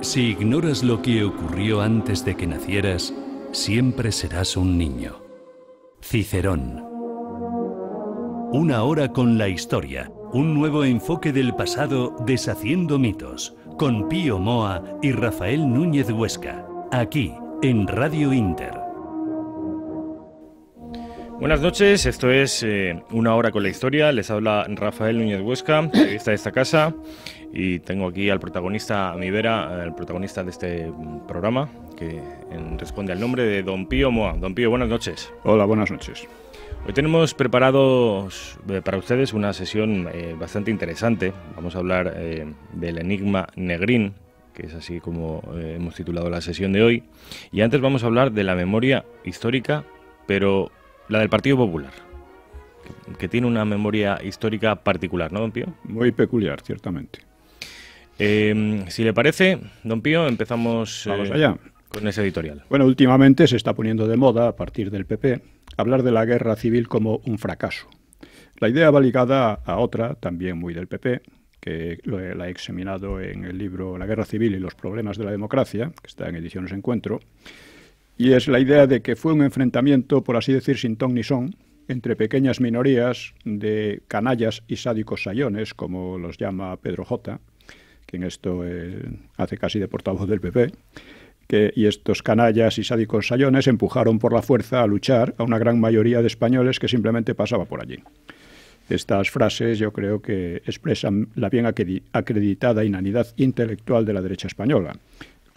Si ignoras lo que ocurrió antes de que nacieras, siempre serás un niño. Cicerón. Una hora con la historia. Un nuevo enfoque del pasado deshaciendo mitos. Con Pío Moa y Rafael Núñez Huesca. Aquí, en Radio Inter. Buenas noches, esto es eh, Una Hora con la Historia. Les habla Rafael Núñez Huesca, periodista de esta casa. Y tengo aquí al protagonista, a mi vera, el protagonista de este mm, programa, que responde al nombre de Don Pío Moa. Don Pío, buenas noches. Hola, buenas noches. Hoy tenemos preparados eh, para ustedes una sesión eh, bastante interesante. Vamos a hablar del enigma Negrín, que es así como hemos titulado la sesión de hoy. Y antes vamos a hablar de la memoria histórica, pero la del Partido Popular, que tiene una memoria histórica particular, ¿no, don Pío? Muy peculiar, ciertamente. Em, si le parece, don Pío, empezamos eh, con ese editorial. Bueno, últimamente se está poniendo de moda, a partir del PP, hablar de la guerra civil como un fracaso. La idea va ligada a otra, también muy del PP, que la he examinado en el libro La guerra civil y los problemas de la democracia, que está en Ediciones Encuentro, y es la idea de que fue un enfrentamiento, por así decir, sin ton ni son, entre pequeñas minorías de canallas y sádicos sayones, como los llama Pedro J., quien esto eh, hace casi de portavoz del PP, y estos canallas y sádicos sayones empujaron por la fuerza a luchar a una gran mayoría de españoles que simplemente pasaba por allí. Estas frases yo creo que expresan la bien acreditada inanidad intelectual de la derecha española,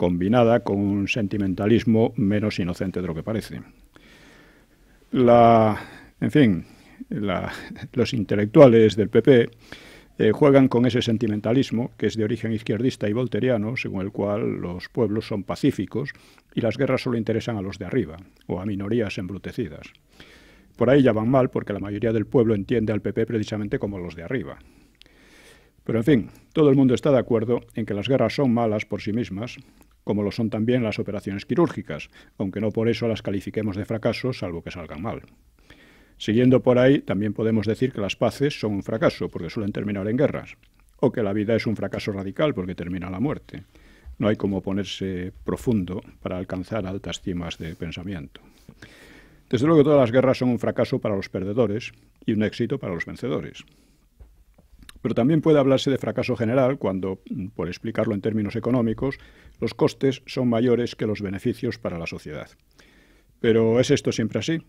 combinada con un sentimentalismo menos inocente de lo que parece. La, en fin, los intelectuales del PP eh, juegan con ese sentimentalismo que es de origen izquierdista y volteriano, según el cual los pueblos son pacíficos y las guerras solo interesan a los de arriba o a minorías embrutecidas. Por ahí ya van mal porque la mayoría del pueblo entiende al PP precisamente como los de arriba. Pero en fin, todo el mundo está de acuerdo en que las guerras son malas por sí mismas como lo son también las operaciones quirúrgicas, aunque no por eso las califiquemos de fracaso, salvo que salgan mal. Siguiendo por ahí, también podemos decir que las paces son un fracaso, porque suelen terminar en guerras, o que la vida es un fracaso radical, porque termina la muerte. No hay como ponerse profundo para alcanzar altas cimas de pensamiento. Desde luego todas las guerras son un fracaso para los perdedores y un éxito para los vencedores. Pero también puede hablarse de fracaso general cuando, mm, por explicarlo en términos económicos, los costes son mayores que los beneficios para la sociedad. Pero ¿es esto siempre así?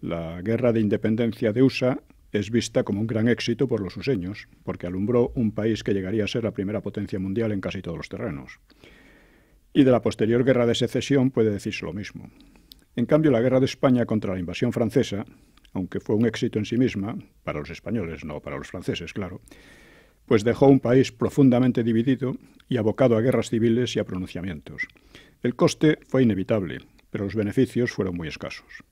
La guerra de independencia de USA es vista como un gran éxito por los useños, porque alumbró un país que llegaría a ser la primera potencia mundial en casi todos los terrenos. Y de la posterior guerra de secesión puede decirse lo mismo. En cambio, la guerra de España contra la invasión francesa aunque fue un éxito en sí misma, para los españoles, no para los franceses, claro, pues dejó un país profundamente dividido y abocado a guerras civiles y a pronunciamientos. El coste fue inevitable, pero los beneficios fueron muy escasos.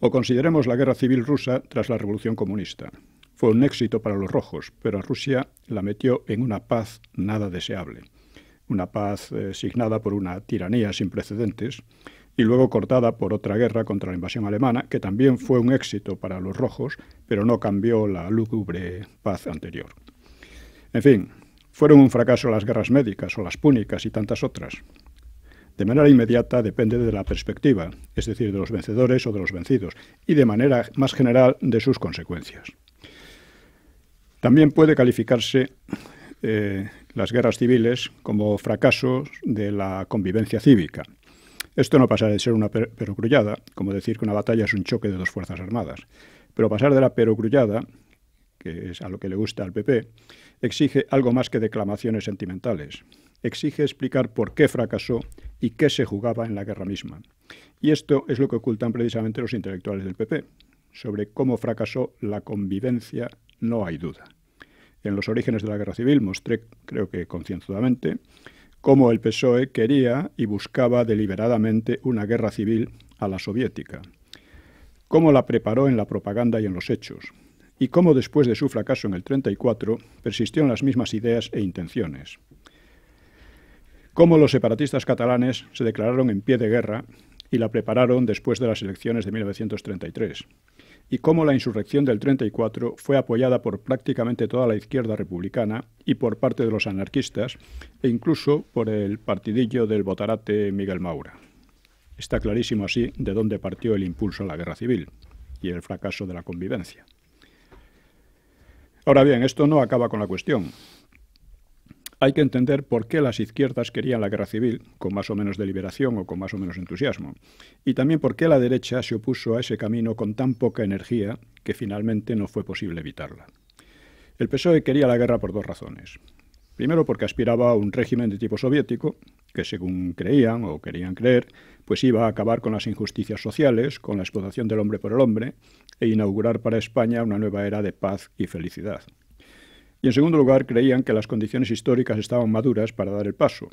O consideremos la guerra civil rusa tras la Revolución Comunista. Fue un éxito para los rojos, pero a Rusia la metió en una paz nada deseable, una paz eh, signada por una tiranía sin precedentes, y luego cortada por otra guerra contra la invasión alemana, que también fue un éxito para los rojos, pero no cambió la lúgubre paz anterior. En fin, fueron un fracaso las guerras médicas o las púnicas y tantas otras. De manera inmediata depende de la perspectiva, es decir, de los vencedores o de los vencidos, y de manera más general de sus consecuencias. También puede calificarse eh, las guerras civiles como fracasos de la convivencia cívica, esto no pasa de ser una per perogrullada, como decir que una batalla es un choque de dos fuerzas armadas, pero pasar de la perogrullada, que es a lo que le gusta al PP, exige algo más que declamaciones sentimentales. Exige explicar por qué fracasó y qué se jugaba en la guerra misma. Y esto es lo que ocultan precisamente los intelectuales del PP. Sobre cómo fracasó la convivencia no hay duda. En los orígenes de la guerra civil mostré, creo que concienzudamente, cómo el PSOE quería y buscaba deliberadamente una guerra civil a la soviética, cómo la preparó en la propaganda y en los hechos, y cómo después de su fracaso en el 34 persistió en las mismas ideas e intenciones, cómo los separatistas catalanes se declararon en pie de guerra y la prepararon después de las elecciones de 1933 y cómo la insurrección del 34 fue apoyada por prácticamente toda la izquierda republicana y por parte de los anarquistas e incluso por el partidillo del botarate Miguel Maura. Está clarísimo así de dónde partió el impulso a la guerra civil y el fracaso de la convivencia. Ahora bien, esto no acaba con la cuestión. Hay que entender por qué las izquierdas querían la guerra civil, con más o menos deliberación o con más o menos entusiasmo, y también por qué la derecha se opuso a ese camino con tan poca energía que finalmente no fue posible evitarla. El PSOE quería la guerra por dos razones. Primero, porque aspiraba a un régimen de tipo soviético, que según creían o querían creer, pues iba a acabar con las injusticias sociales, con la explotación del hombre por el hombre, e inaugurar para España una nueva era de paz y felicidad. Y en segundo lugar, creían que las condiciones históricas estaban maduras para dar el paso,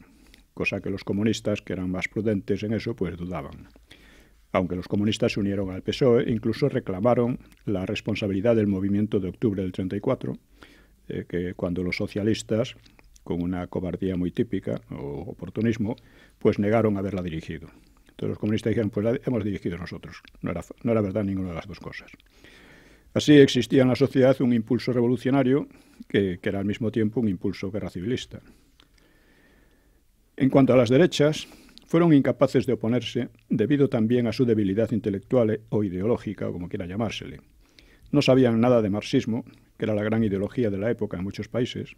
cosa que los comunistas, que eran más prudentes en eso, pues dudaban. Aunque los comunistas se unieron al PSOE, incluso reclamaron la responsabilidad del movimiento de octubre del 34, eh, que cuando los socialistas, con una cobardía muy típica o oportunismo, pues negaron haberla dirigido. Entonces los comunistas dijeron, pues la hemos dirigido nosotros. No era, no era verdad ninguna de las dos cosas. Así existía en la sociedad un impulso revolucionario que, era al mismo tiempo un impulso guerra civilista. En cuanto a las derechas, fueron incapaces de oponerse debido también a su debilidad intelectual o ideológica, o como quiera llamársele. No sabían nada de marxismo, que era la gran ideología de la época en muchos países.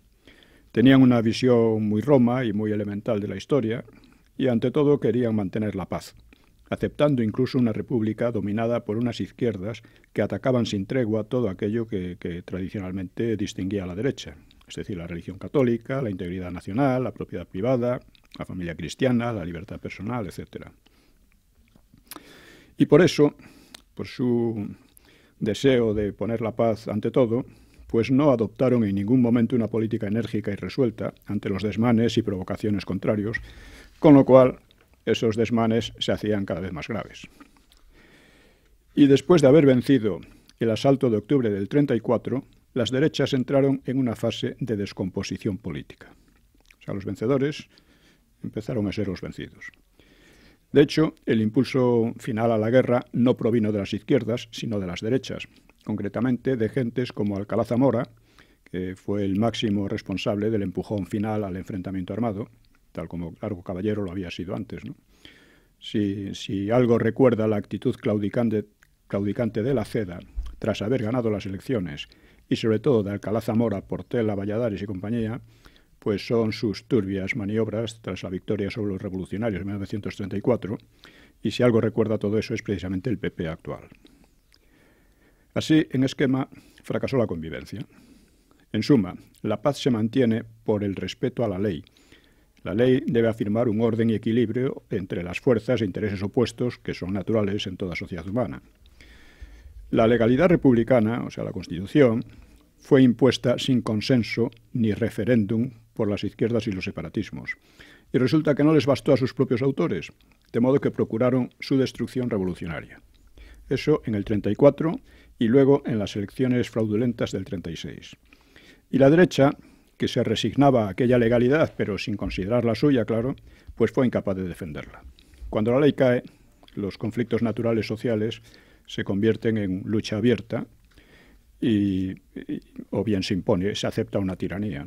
Tenían una visión muy roma y muy elemental de la historia y ante todo querían mantener la paz aceptando incluso una república dominada por unas izquierdas que atacaban sin tregua todo aquello que, tradicionalmente distinguía a la derecha, es decir, la religión católica, la integridad nacional, la propiedad privada, la familia cristiana, la libertad personal, etc. Y por eso, por su deseo de poner la paz ante todo, pues no adoptaron en ningún momento una política enérgica y resuelta ante los desmanes y provocaciones contrarios, con lo cual esos desmanes se hacían cada vez más graves. Y después de haber vencido el asalto de octubre del 34, las derechas entraron en una fase de descomposición política. O sea, los vencedores empezaron a ser los vencidos. De hecho, el impulso final a la guerra no provino de las izquierdas, sino de las derechas, concretamente de gentes como Alcalá Zamora, que fue el máximo responsable del empujón final al enfrentamiento armado, tal como Largo Caballero lo había sido antes. Si, algo recuerda la actitud claudicante, de la CEDA tras haber ganado las elecciones y sobre todo de Alcalá Zamora, Portela, Valladares y compañía, pues son sus turbias maniobras tras la victoria sobre los revolucionarios en 1934 y si algo recuerda todo eso es precisamente el PP actual. Así, en esquema, fracasó la convivencia. En suma, la paz se mantiene por el respeto a la ley, la ley debe afirmar un orden y equilibrio entre las fuerzas e intereses opuestos que son naturales en toda sociedad humana. La legalidad republicana, o sea, la Constitución, fue impuesta sin consenso ni referéndum por las izquierdas y los separatismos. Y resulta que no les bastó a sus propios autores, de modo que procuraron su destrucción revolucionaria. Eso en el 34 y luego en las elecciones fraudulentas del 36. Y la derecha que se resignaba a aquella legalidad, pero sin considerar la suya, claro, pues fue incapaz de defenderla. Cuando la ley cae, los conflictos naturales sociales se convierten en lucha abierta y, o bien se impone, se acepta una tiranía.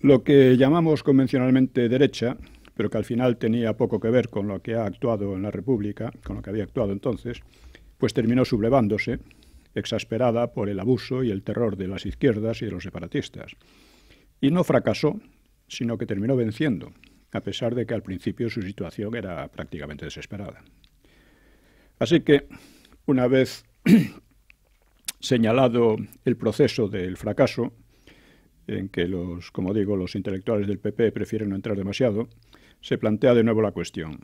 Lo que llamamos convencionalmente derecha, pero que al final tenía poco que ver con lo que ha actuado en la República, con lo que había actuado entonces, pues terminó sublevándose exasperada por el abuso y el terror de las izquierdas y de los separatistas. Y no fracasó, sino que terminó venciendo, a pesar de que al principio su situación era prácticamente desesperada. Así que, una vez señalado el proceso del fracaso, en que los, como digo, los intelectuales del PP prefieren no entrar demasiado, se plantea de nuevo la cuestión,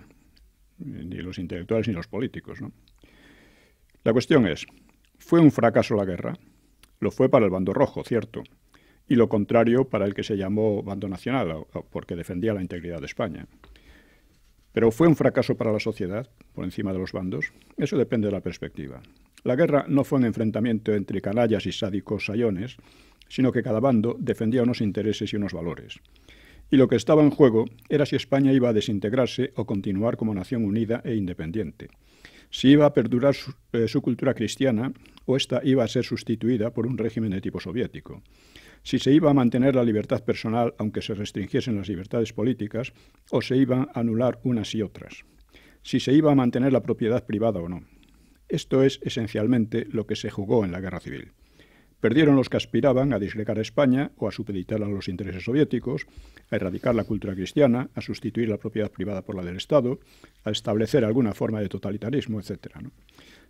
ni los intelectuales ni los políticos. ¿no? La cuestión es, fue un fracaso la guerra. Lo fue para el bando rojo, cierto, y lo contrario para el que se llamó bando nacional, porque defendía la integridad de España. Pero fue un fracaso para la sociedad, por encima de los bandos. Eso depende de la perspectiva. La guerra no fue un enfrentamiento entre canallas y sádicos sayones, sino que cada bando defendía unos intereses y unos valores. Y lo que estaba en juego era si España iba a desintegrarse o continuar como nación unida e independiente si iba a perdurar eh, su, cultura cristiana o esta iba a ser sustituida por un régimen de tipo soviético si se iba a mantener la libertad personal aunque se restringiesen las libertades políticas, o se iban a anular unas y otras, si se iba a mantener la propiedad privada o no. Esto es esencialmente lo que se jugó en la guerra civil. Perdieron los que aspiraban a disgregar España o a supeditar a los intereses soviéticos, a erradicar la cultura cristiana, a sustituir la propiedad privada por la del Estado, a establecer alguna forma de totalitarismo, etc.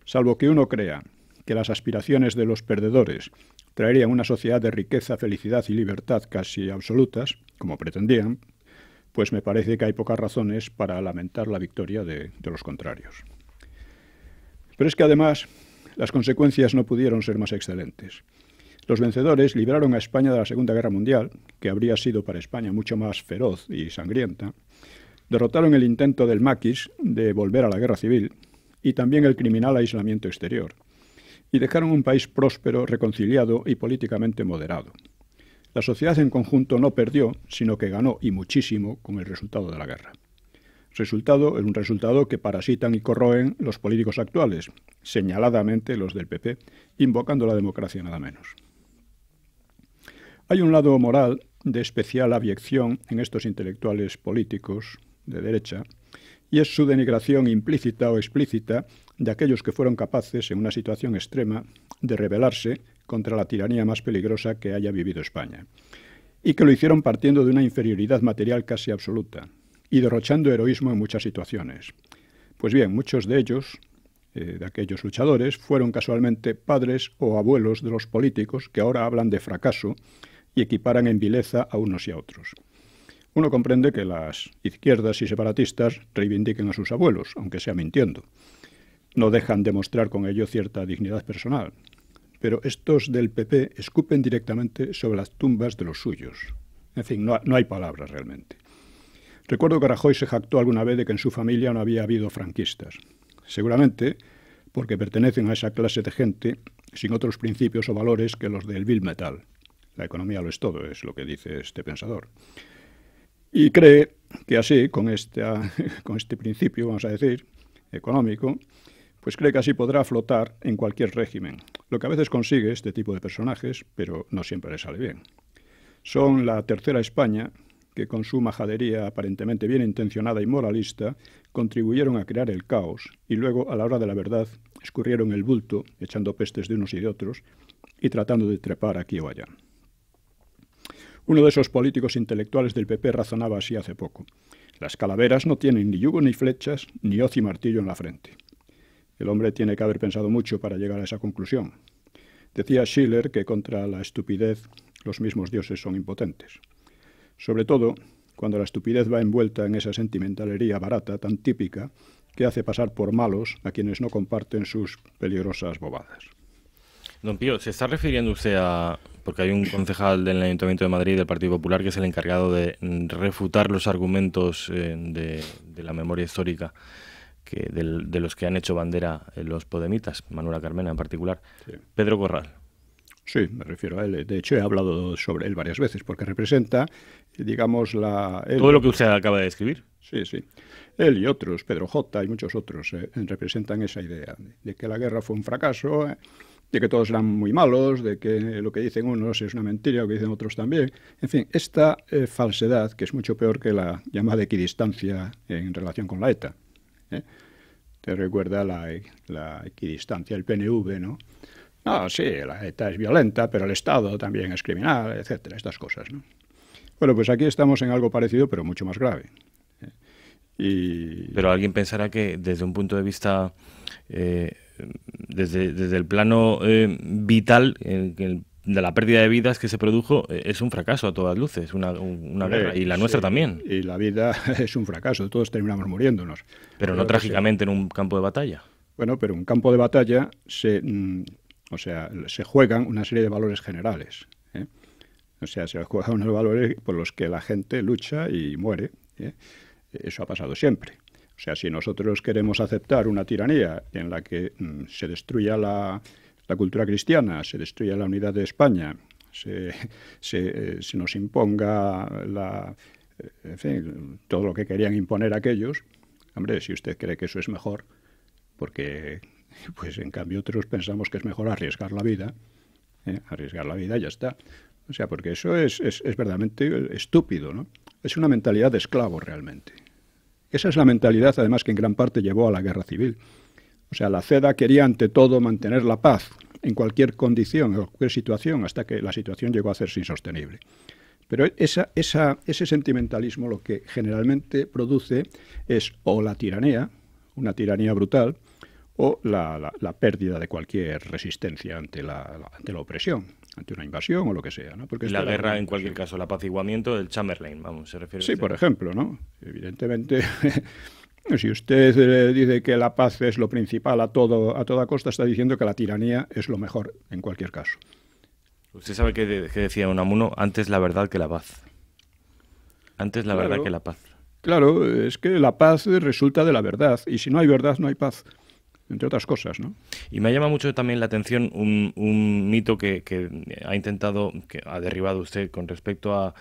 Salvo que uno crea que las aspiraciones de los perdedores traerían una sociedad de riqueza, felicidad y libertad casi absolutas, como pretendían, pues me parece que hay pocas razones para lamentar la victoria de los contrarios. Pero es que además las consecuencias no pudieron ser más excelentes. Los vencedores libraron a España de la Segunda Guerra Mundial, que habría sido para España mucho más feroz y sangrienta, derrotaron el intento del Maquis de volver a la guerra civil y también el criminal aislamiento exterior, y dejaron un país próspero, reconciliado y políticamente moderado. La sociedad en conjunto no perdió, sino que ganó y muchísimo con el resultado de la guerra. Resultado, un resultado que parasitan y corroen los políticos actuales, señaladamente los del PP, invocando la democracia nada menos. Hay un lado moral de especial abyección en estos intelectuales políticos de derecha, y es su denigración implícita o explícita de aquellos que fueron capaces, en una situación extrema, de rebelarse contra la tiranía más peligrosa que haya vivido España, y que lo hicieron partiendo de una inferioridad material casi absoluta, y derrochando heroísmo en muchas situaciones. Pues bien, muchos de ellos, eh, de aquellos luchadores, fueron casualmente padres o abuelos de los políticos que ahora hablan de fracaso y equiparan en vileza a unos y a otros. Uno comprende que las izquierdas y separatistas reivindiquen a sus abuelos, aunque sea mintiendo. No dejan de mostrar con ello cierta dignidad personal. Pero estos del PP escupen directamente sobre las tumbas de los suyos. En fin, no, no hay palabras realmente. Recuerdo que Rajoy se jactó alguna vez de que en su familia no había habido franquistas. Seguramente porque pertenecen a esa clase de gente sin otros principios o valores que los del Bill Metal. La economía lo es todo, es lo que dice este pensador. Y cree que así, con, con este principio, vamos a decir, económico, pues cree que así podrá flotar en cualquier régimen, lo que a veces consigue este tipo de personajes, pero no siempre le sale bien. Son la tercera España que con su majadería aparentemente bien intencionada y moralista contribuyeron a crear el caos y luego, a la hora de la verdad, escurrieron el bulto, echando pestes de unos y de otros y tratando de trepar aquí o allá. Uno de esos políticos intelectuales del PP razonaba así hace poco. Las calaveras no tienen ni yugo ni flechas, ni hoz y martillo en la frente. El hombre tiene que haber pensado mucho para llegar a esa conclusión. Decía Schiller que contra la estupidez los mismos dioses son impotentes sobre todo cuando la estupidez va envuelta en esa sentimentalería barata tan típica que hace pasar por malos a quienes no comparten sus peligrosas bobadas. Don Pío, ¿se está refiriendo usted a.? Porque hay un concejal del Ayuntamiento de Madrid del Partido Popular que es el encargado de refutar los argumentos eh, de, la memoria histórica de, los que han hecho bandera eh, los podemitas, Manuela Carmena en particular. Pedro Corral. Sí, me refiero a él. De hecho, he hablado sobre él varias veces porque representa, digamos, la... Todo lo que usted acaba de describir. Sí, sí. Él y otros, Pedro J. y muchos otros, eh, representan esa idea de que la guerra fue un fracaso, eh, de que todos eran muy malos, de que lo que dicen unos es una mentira, lo que dicen otros también. En fin, esta eh, falsedad que es mucho peor que la llamada equidistancia en relación con la ETA. Te recuerda la, la equidistancia, el PNV, ¿no? No, sí, la ETA es violenta, pero el Estado también es criminal, etcétera, estas cosas, ¿no? Bueno, pues aquí estamos en algo parecido, pero mucho más grave. ¿eh? Pero alguien pensará que desde un punto de vista, eh, desde, el plano eh, vital, de la pérdida de vidas que se produjo, es un fracaso a todas luces, una, guerra, y la nuestra también. Y la vida es un fracaso, todos terminamos muriéndonos. Pero no, trágicamente en un campo de batalla. Bueno, pero un campo de batalla se, mm, o sea, se juegan una serie de valores generales. ¿eh? O sea, se juegan unos valores por los que la gente lucha y muere. ¿eh? Eso ha pasado siempre. O sea, si nosotros queremos aceptar una tiranía en la que mm, se destruya la, cultura cristiana, se destruya la unidad de España, se, eh, nos imponga la, todo lo que querían imponer aquellos, hombre, si usted cree que eso es mejor, porque pues en cambio otros pensamos que es mejor arriesgar la vida. ¿eh? Arriesgar la vida, ya está. O sea, porque eso es, es, verdaderamente estúpido, ¿no? Es una mentalidad de esclavo realmente. Esa es la mentalidad, además, que en gran parte llevó a la guerra civil. O sea, la CEDA quería ante todo mantener la paz en cualquier condición, en cualquier situación, hasta que la situación llegó a hacerse insostenible. Pero esa, esa, ese sentimentalismo lo que generalmente produce es o la tiranía, una tiranía brutal, o la, la, pérdida de cualquier resistencia ante la, opresión ante una invasión o lo que sea. ¿no? Porque la guerra, en cualquier caso, el apaciguamiento del Chamberlain, vamos, se refiere. Sí, a por ejemplo, ¿no? Evidentemente, si usted eh, dice que la paz es lo principal a, todo, a toda costa, está diciendo que la tiranía es lo mejor, en cualquier caso. Usted sabe que, decía Unamuno, antes la verdad que la paz. Antes la verdad que la paz. Claro, es que la paz resulta de la verdad, y si no hay verdad, no hay paz entre otras cosas. ¿no? Y me llama mucho también la atención un, mito que, ha intentado, que ha derribado usted con respecto a,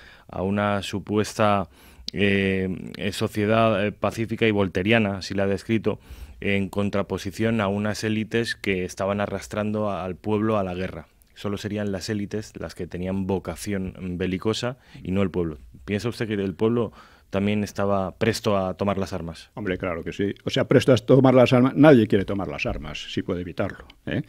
una supuesta eh, sociedad eh, pacífica y volteriana, si la ha descrito, en contraposición a unas élites que estaban arrastrando al pueblo a la guerra. Solo serían las élites las que tenían vocación belicosa y no el pueblo. ¿Piensa usted que el pueblo también estaba presto a tomar las armas. Hombre, claro que sí. O sea, presto a tomar las armas. Nadie quiere tomar las armas, si puede evitarlo. ¿eh?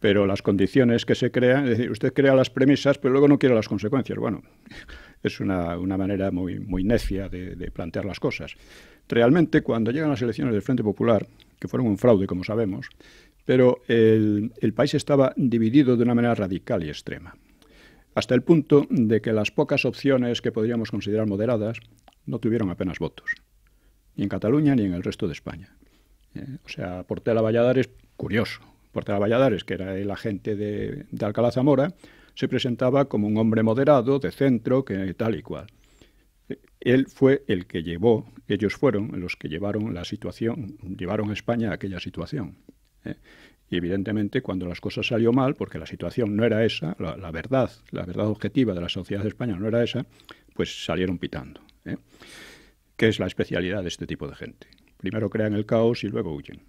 Pero las condiciones que se crean, es decir, usted crea las premisas, pero luego no quiere las consecuencias. Bueno, es una, manera muy, muy necia de, de plantear las cosas. Realmente, cuando llegan las elecciones del Frente Popular, que fueron un fraude, como sabemos, pero el, el, país estaba dividido de una manera radical y extrema, hasta el punto de que las pocas opciones que podríamos considerar moderadas no tuvieron apenas votos, ni en Cataluña ni en el resto de España. Eh, o sea, Portela Valladares, curioso, Portela Valladares, que era el agente de, Alcalá Zamora, se presentaba como un hombre moderado, de centro, que tal y cual. Eh, él fue el que llevó, ellos fueron los que llevaron la situación, llevaron a España a aquella situación. Eh. Y evidentemente cuando las cosas salió mal, porque la situación no era esa, la, verdad, la verdad objetiva de la sociedad España no era esa, pues salieron pitando. ¿eh? que es la especialidad de este tipo de gente. Primero crean el caos y luego huyen.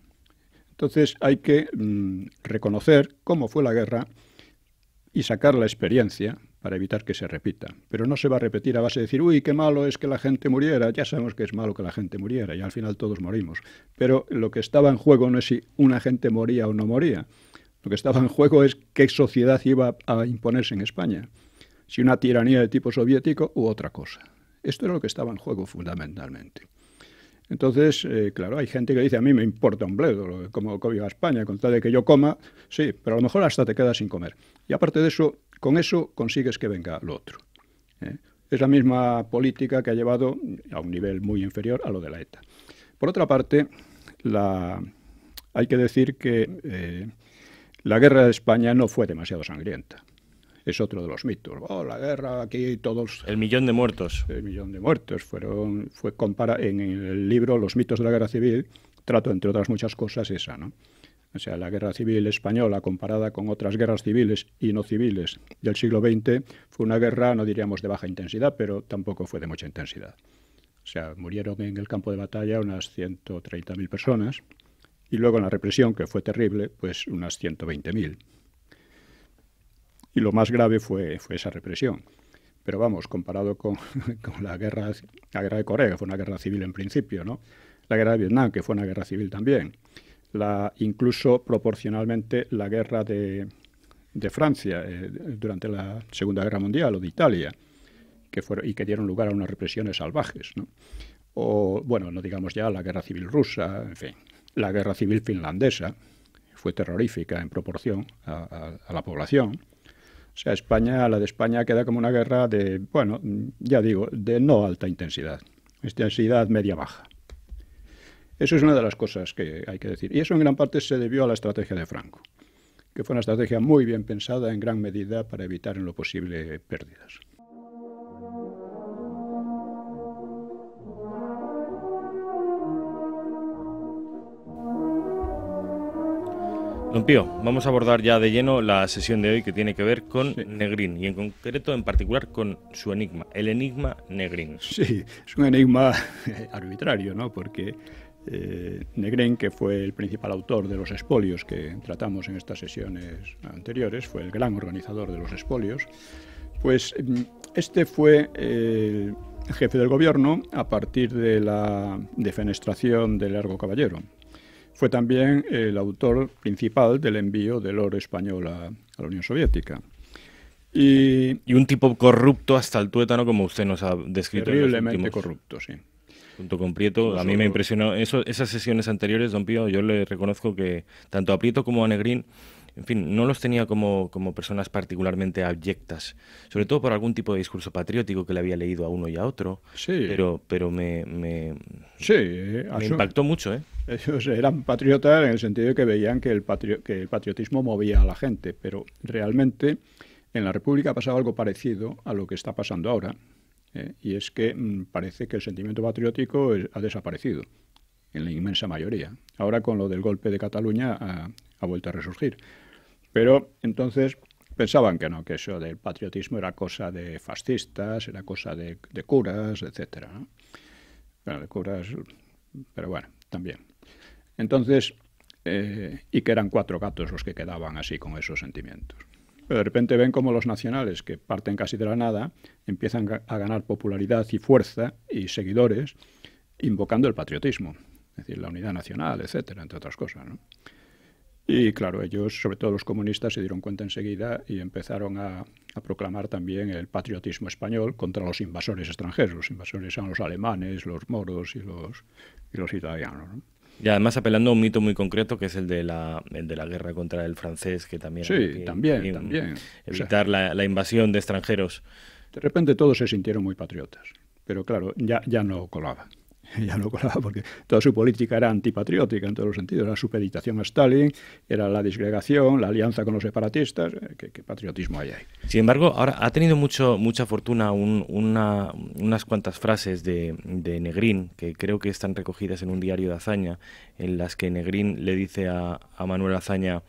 Entonces hay que mm, reconocer cómo fue la guerra y sacar la experiencia para evitar que se repita. Pero no se va a repetir a base de decir, uy, qué malo es que la gente muriera, ya sabemos que es malo que la gente muriera y al final todos morimos. Pero lo que estaba en juego no es si una gente moría o no moría, lo que estaba en juego es qué sociedad iba a imponerse en España, si una tiranía de tipo soviético u otra cosa. Esto era lo que estaba en juego fundamentalmente. Entonces, eh, claro, hay gente que dice, a mí me importa un bledo cómo a España, con tal de que yo coma, sí, pero a lo mejor hasta te quedas sin comer. Y aparte de eso, con eso consigues que venga lo otro. ¿eh? Es la misma política que ha llevado a un nivel muy inferior a lo de la ETA. Por otra parte, hay que decir que eh, la guerra de España no fue demasiado sangrienta es otro de los mitos. Oh, la guerra, aquí todos... El millón de muertos. El millón de muertos. Fueron, fue compara en el libro Los mitos de la guerra civil, trato, entre otras muchas cosas, esa, ¿no? O sea, la guerra civil española comparada con otras guerras civiles y no civiles del siglo XX fue una guerra, no diríamos de baja intensidad, pero tampoco fue de mucha intensidad. O sea, murieron en el campo de batalla unas 130.000 personas y luego en la represión, que fue terrible, pues unas 120.000 y lo más grave fue, fue esa represión. Pero vamos, comparado con, la, guerra, la de Corea, que fue una guerra civil en principio, ¿no? la guerra de Vietnam, que fue una guerra civil también, la, incluso proporcionalmente la guerra de, Francia eh, durante la Segunda Guerra Mundial o de Italia, que fueron, y que dieron lugar a unas represiones salvajes. ¿no? O, bueno, no digamos ya la guerra civil rusa, en fin, la guerra civil finlandesa fue terrorífica en proporción a la población o sea, España, la de España queda como una guerra de, bueno, ya digo, de no alta intensidad, intensidad media-baja. Eso es una de las cosas que hay que decir. Y eso en gran parte se debió a la estrategia de Franco, que fue una estrategia muy bien pensada en gran medida para evitar en lo posible pérdidas. Don Pío, vamos a abordar ya de lleno la sesión de hoy que tiene que ver con Negrín y en concreto, en particular, con su enigma, el enigma Negrín. Sí, es un enigma eh, arbitrario, ¿no? Porque eh, Negrín, que fue el principal autor de los espolios que tratamos en estas sesiones anteriores, fue el gran organizador de los espolios, pues mm, este fue el jefe del gobierno a partir de la defenestración del Largo Caballero, fue también el autor principal del envío del oro español a, la Unión Soviética. Y, un tipo corrupto hasta el tuétano, como usted nos ha descrito. Terriblemente corrupto, sí. Junto con Prieto, a mí me impresionó. Eso, esas sesiones anteriores, don Pío, yo le reconozco que tanto a Prieto como a Negrín en fin, no los tenía como, personas particularmente abyectas, sobre todo por algún tipo de discurso patriótico que le había leído a uno y a otro, pero, pero me, me, impactó mucho. ¿eh? Ellos eran patriotas en el sentido de que veían que el, patri que el patriotismo movía a la gente, pero realmente en la República ha pasado algo parecido a lo que está pasando ahora, ¿eh? y es que mm, parece que el sentimiento patriótico ha desaparecido en la inmensa mayoría. Ahora con lo del golpe de Cataluña ha vuelto a resurgir. Pero entonces pensaban que no, que eso del patriotismo era cosa de fascistas, era cosa de, curas, etc. de curas, pero bueno, también. Entonces, eh, y que eran cuatro gatos los que quedaban así con esos sentimientos. Pero de repente ven como los nacionales, que parten casi de la nada, empiezan a ganar popularidad y fuerza y seguidores invocando el patriotismo, es decir, la unidad nacional, etcétera, entre otras cosas. ¿no? Y claro, ellos, sobre todo los comunistas, se dieron cuenta enseguida y empezaron a, proclamar también el patriotismo español contra los invasores extranjeros. Los invasores eran los alemanes, los moros y los, los italianos. Y además apelando a un mito muy concreto que es el de la, guerra contra el francés, que también... Sí, también, también. Evitar la, la, invasión de extranjeros. De repente todos se sintieron muy patriotas, pero claro, ya, ya no colaba. ya no colaba porque toda su política era antipatriótica en todos los sentidos, era supeditación a Stalin, era la disgregación, la alianza con los separatistas, eh, ¿qué, patriotismo hay ahí? Sin embargo, ahora ha tenido mucho, mucha fortuna unas cuantas frases de, Negrín, que creo que están recogidas en un diario de Azaña, en las que Negrín le dice a, a Manuel Azaña,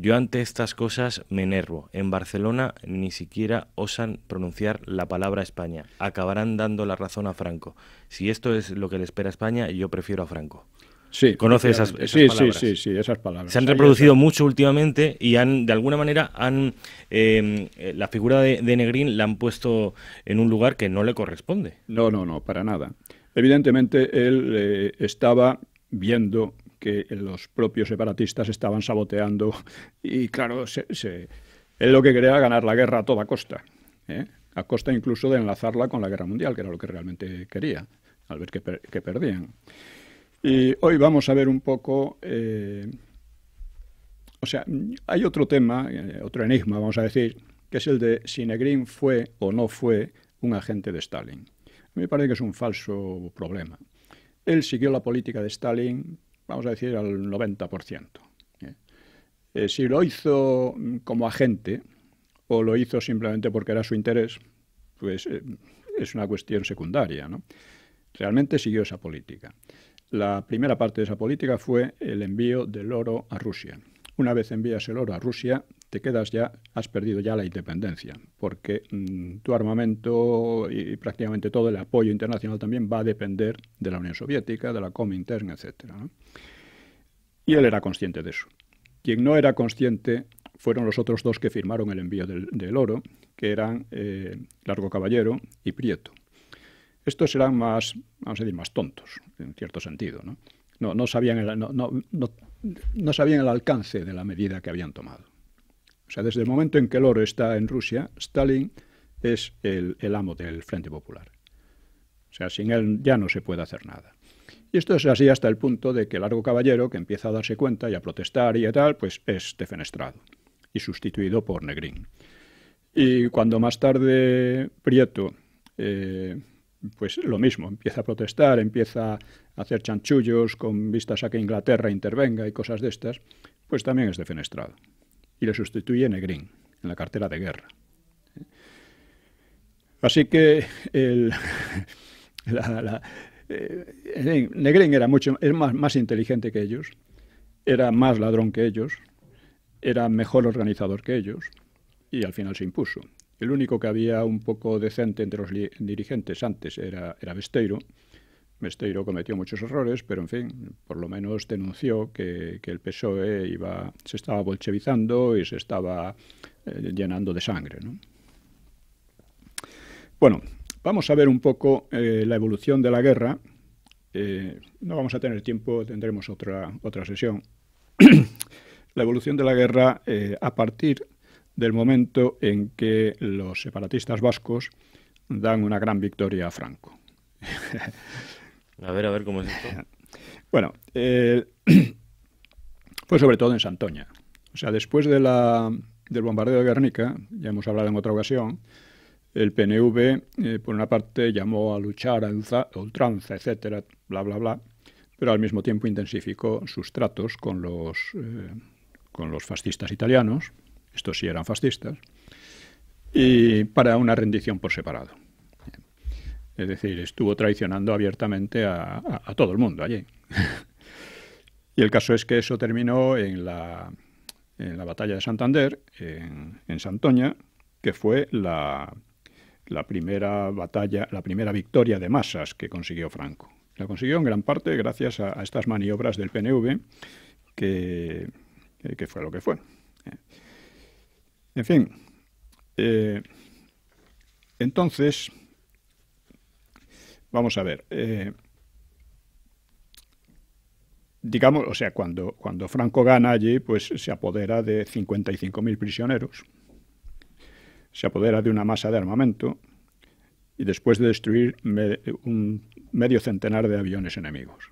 yo ante estas cosas me enervo. En Barcelona ni siquiera osan pronunciar la palabra España. Acabarán dando la razón a Franco. Si esto es lo que le espera a España, yo prefiero a Franco. Sí, conoce esas, sí, palabras. Sí, sí, sí, esas palabras. Se han reproducido mucho últimamente y han, de alguna manera, han em, eh, la figura de, Negrín la han puesto en un lugar que no le corresponde. No, no, no, para nada. Evidentemente él eh, estaba viendo que los propios separatistas estaban saboteando y claro, se, él lo que quería era ganar la guerra a toda costa, ¿eh? a costa incluso de enlazarla con la guerra mundial, que era lo que realmente quería, al ver que, que perdían. Y hoy vamos a ver un poco... Eh, o sea, hay otro tema, eh, otro enigma, vamos a decir, que es el de si Negrín fue o no fue un agente de Stalin. A mí me parece que es un falso problema. Él siguió la política de Stalin vamos a decir, al 90%. Eh, si lo hizo como agente o lo hizo simplemente porque era su interés, pues eh, es una cuestión secundaria. ¿no? Realmente siguió esa política. La primera parte de esa política fue el envío del oro a Rusia. Una vez envías el oro a Rusia, te quedas ya, has perdido ya la independencia, porque mm, tu armamento y, prácticamente todo el apoyo internacional también va a depender de la Unión Soviética, de la Comintern, etc. Y él era consciente de eso. Quien no era consciente fueron los otros dos que firmaron el envío del, oro, que eran eh, Largo Caballero y Prieto. Estos eran más, vamos a decir, más tontos, en cierto sentido. No, no, sabían, no sabían el alcance de la medida que habían tomado. O sea, desde el momento en que el oro está en Rusia, Stalin es el, amo del Frente Popular. O sea, sin él ya no se puede hacer nada. Y esto es así hasta el punto de que Largo Caballero, que empieza a darse cuenta y a protestar y a tal, pues es defenestrado y sustituido por Negrín. Y cuando más tarde Prieto, eh, pues lo mismo, empieza a protestar, empieza a hacer chanchullos con vistas a que Inglaterra intervenga y cosas de estas, pues también es defenestrado y le sustituye Negrín en la cartera de guerra. Así que el, eh, Negrín era mucho era más, inteligente que ellos, era más ladrón que ellos, era mejor organizador que ellos y al final se impuso. El único que había un poco decente entre los dirigentes antes era, era Besteiro, Mesteiro cometió muchos errores, pero en fin, por lo menos denunció que, el PSOE iba, se estaba bolchevizando y se estaba eh, llenando de sangre. Bueno, vamos a ver un poco eh, la evolución de la guerra. Eh, no vamos a tener tiempo, tendremos otra, otra sesión. la evolución de la guerra a partir del momento en que los separatistas vascos dan una gran victoria a Franco. A ver, a ver cómo es esto. Bueno, eh, fue sobre todo en Santoña. O sea, después de la, del bombardeo de Guernica, ya hemos hablado en otra ocasión, el PNV, eh, por una parte, llamó a luchar a ultranza, etcétera, bla, bla, bla, pero al mismo tiempo intensificó sus tratos con los, eh, con los fascistas italianos, estos sí eran fascistas, y para una rendición por separado. Es decir, estuvo traicionando abiertamente a, todo el mundo allí. y el caso es que eso terminó en la, en la batalla de Santander, en, Santoña, que fue la, primera batalla, la primera victoria de masas que consiguió Franco. La consiguió en gran parte gracias a, estas maniobras del PNV, que, eh, que, fue lo que fue. En fin, eh, entonces Vamos a ver. Eh, digamos, o sea, cuando, cuando Franco gana allí, pues se apodera de 55.000 prisioneros, se apodera de una masa de armamento y después de destruir un medio centenar de aviones enemigos.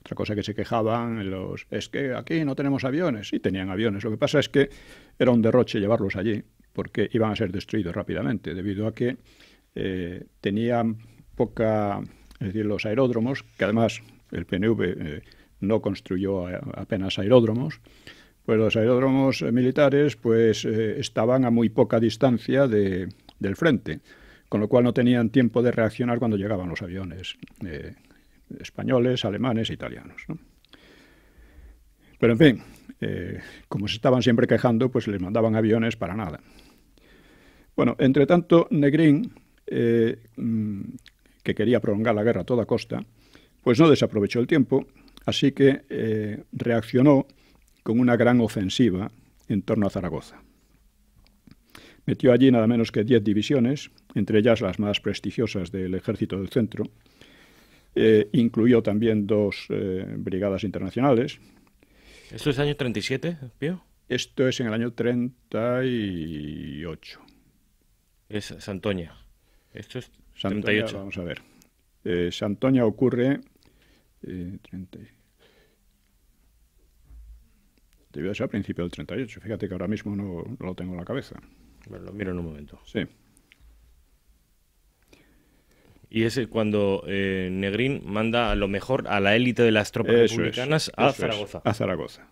Otra cosa que se quejaban los es que aquí no tenemos aviones, y tenían aviones. Lo que pasa es que era un derroche llevarlos allí, porque iban a ser destruidos rápidamente, debido a que eh, tenían poca, es decir, los aeródromos, que además el PNV eh, no construyó apenas aeródromos, pues los aeródromos militares pues eh, estaban a muy poca distancia del frente, con lo cual no tenían tiempo de reaccionar cuando llegaban los aviones eh, españoles, alemanes e italianos. Pero en fin, como se estaban siempre quejando, pues les mandaban aviones para nada. Bueno, entre tanto, Negrín, mm, que quería prolongar la guerra a toda costa, pues no desaprovechó el tiempo, así que eh, reaccionó con una gran ofensiva en torno a Zaragoza. Metió allí nada menos que 10 divisiones, entre ellas las más prestigiosas del ejército del centro. Eh, incluyó también dos eh, brigadas internacionales. ¿Esto es año 37, Pío? Esto es en el año 38. Es Santoña. Esto es 38. Vamos a ver. Eh, Santoña ocurre. Eh, debió ser a principio del 38. Fíjate que ahora mismo no, lo tengo en la cabeza. Bueno, lo miro en un momento. Sí. Y es cuando eh, Negrín manda a lo mejor a la élite de las tropas republicanas a Zaragoza. a Zaragoza.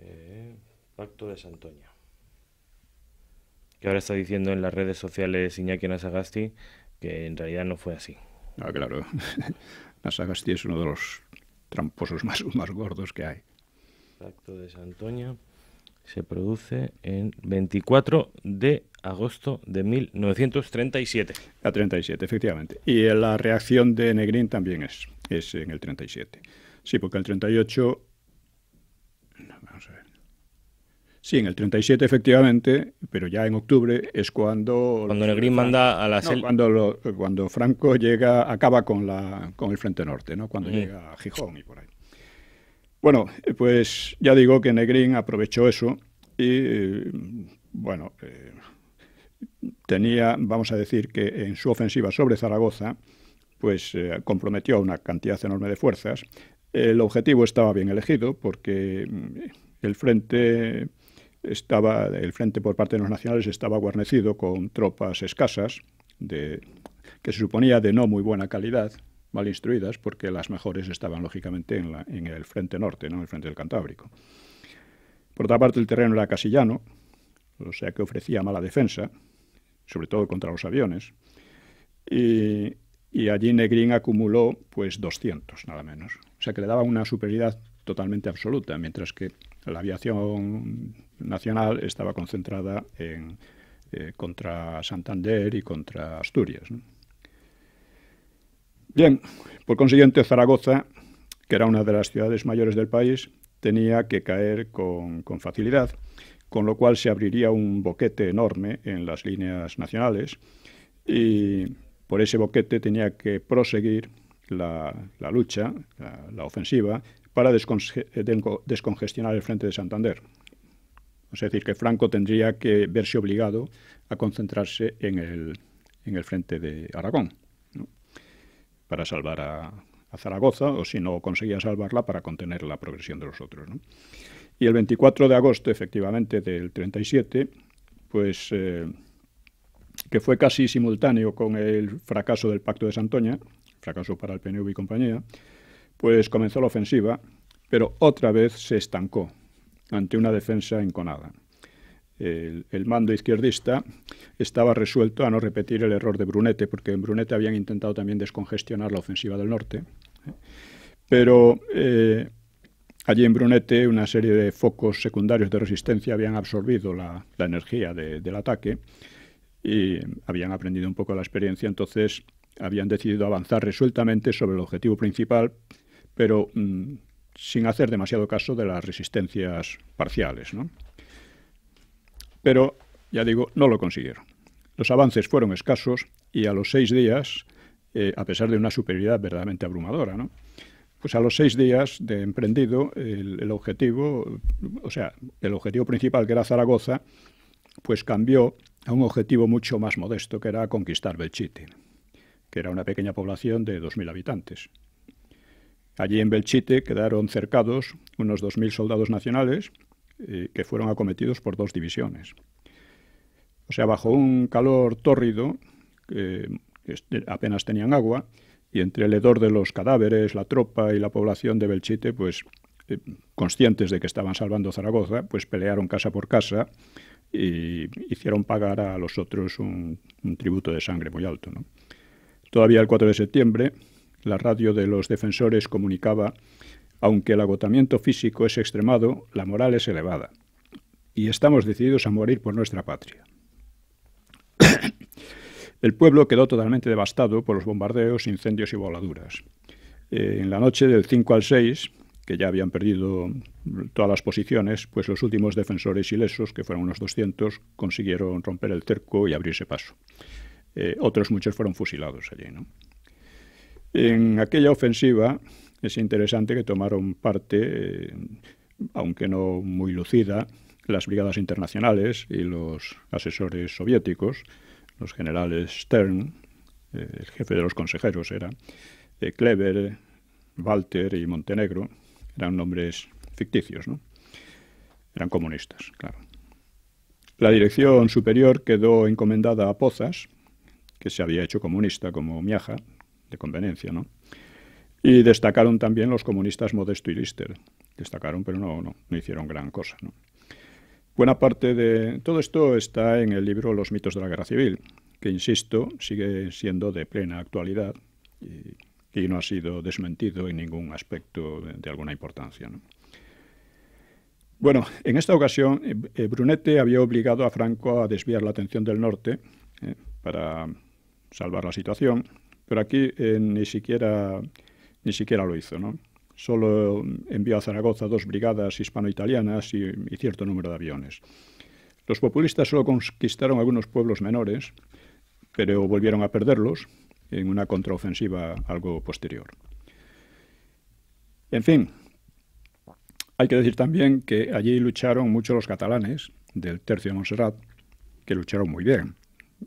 Eh, pacto de Santoña que ahora está diciendo en las redes sociales Iñaki Nasagasti, que en realidad no fue así. Ah, claro. Nasagasti es uno de los tramposos más, más gordos que hay. El acto de Santoña se produce en 24 de agosto de 1937. A 37, efectivamente. Y la reacción de Negrín también es, es en el 37. Sí, porque el 38 Sí, en el 37 efectivamente, pero ya en octubre es cuando... Cuando Negrín manda a la... No, cuando, Franco llega, acaba con, la, con el Frente Norte, ¿no? Cuando llega a Gijón y por ahí. Bueno, pues ya digo que Negrín aprovechó eso y, eh, bueno, eh, tenía, vamos a decir que en su ofensiva sobre Zaragoza, pues comprometió eh, comprometió una cantidad enorme de fuerzas. El objetivo estaba bien elegido porque mm, el frente estaba el frente por parte de los nacionales estaba guarnecido con tropas escasas de, que se suponía de no muy buena calidad, mal instruidas, porque las mejores estaban lógicamente en, la, en el frente norte, no en el frente del Cantábrico. Por otra parte, el terreno era casi llano, o sea que ofrecía mala defensa, sobre todo contra los aviones, y, allí Negrín acumuló pues 200, nada menos. O sea que le daba una superioridad totalmente absoluta, mientras que la aviación nacional estaba concentrada en, eh, contra Santander y contra Asturias. Bien, por consiguiente, Zaragoza, que era una de las ciudades mayores del país, tenía que caer con, facilidad, con lo cual se abriría un boquete enorme en las líneas nacionales y por ese boquete tenía que proseguir la, lucha, la ofensiva, para eh, descongestionar el frente de Santander. Es decir, que Franco tendría que verse obligado a concentrarse en el, frente de Aragón, para salvar a, Zaragoza, o si no conseguía salvarla, para contener la progresión de los otros. Y el 24 de agosto, efectivamente, del 37, pues eh, que fue casi simultáneo con el fracaso del Pacto de Santoña, fracaso para el PNV y compañía, pues comenzó la ofensiva, pero otra vez se estancó ante una defensa enconada. El, el, mando izquierdista estaba resuelto a no repetir el error de Brunete, porque en Brunete habían intentado también descongestionar la ofensiva del norte. ¿eh? Pero eh, allí en Brunete una serie de focos secundarios de resistencia habían absorbido la, energía del ataque y habían aprendido un poco la experiencia, entonces habían decidido avanzar resueltamente sobre el objetivo principal pero mm, sin hacer demasiado caso de las resistencias parciales. ¿no? Pero, ya digo, no lo consiguieron. Los avances fueron escasos y a los seis días, eh, a pesar de una superioridad verdaderamente abrumadora, ¿no? pues a los seis días de emprendido, el, objetivo, o sea, el objetivo principal que era Zaragoza, pues cambió a un objetivo mucho más modesto, que era conquistar Belchite, que era una pequeña población de 2.000 habitantes. Allí en Belchite quedaron cercados unos 2.000 soldados nacionales eh, que fueron acometidos por dos divisiones. O sea, bajo un calor tórrido, este, apenas tenían agua, y entre el hedor de los cadáveres, la tropa y la población de Belchite, pues eh, conscientes de que estaban salvando Zaragoza, pues pelearon casa por casa y hicieron pagar a los otros un, tributo de sangre muy alto. Todavía el 4 de septiembre, la radio de los defensores comunicaba, aunque el agotamiento físico es extremado, la moral es elevada, y estamos decididos a morir por nuestra patria. el pueblo quedó totalmente devastado por los bombardeos, incendios y voladuras. Eh, en la noche del 5 al 6, que ya habían perdido todas las posiciones, pues los últimos defensores ilesos, que fueron unos 200, consiguieron romper el cerco y abrirse paso. Eh, otros muchos fueron fusilados allí. ¿no? En aquella ofensiva es interesante que tomaron parte, eh, aunque no muy lucida, las brigadas internacionales y los asesores soviéticos, los generales Stern, eh, el jefe de los consejeros era, eh, Kleber, Walter y Montenegro, eran nombres ficticios, Eran comunistas, claro. La dirección superior quedó encomendada a Pozas, que se había hecho comunista como Miaja, de conveniencia, ¿no? Y destacaron también los comunistas Modesto y Lister. Destacaron, pero no, no, hicieron gran cosa, ¿no? Buena parte de todo esto está en el libro Los mitos de la guerra civil, que, insisto, sigue siendo de plena actualidad y, no ha sido desmentido en ningún aspecto de, alguna importancia. ¿no? Bueno, en esta ocasión eh, eh, Brunete había obligado a Franco a desviar la atención del norte eh, para salvar la situación pero aquí eh, ni, siquiera, ni siquiera lo hizo. ¿no? Solo envió a Zaragoza dos brigadas hispano-italianas y, cierto número de aviones. Los populistas solo conquistaron algunos pueblos menores, pero volvieron a perderlos en una contraofensiva algo posterior. En fin, hay que decir también que allí lucharon mucho los catalanes del Tercio de Montserrat, que lucharon muy bien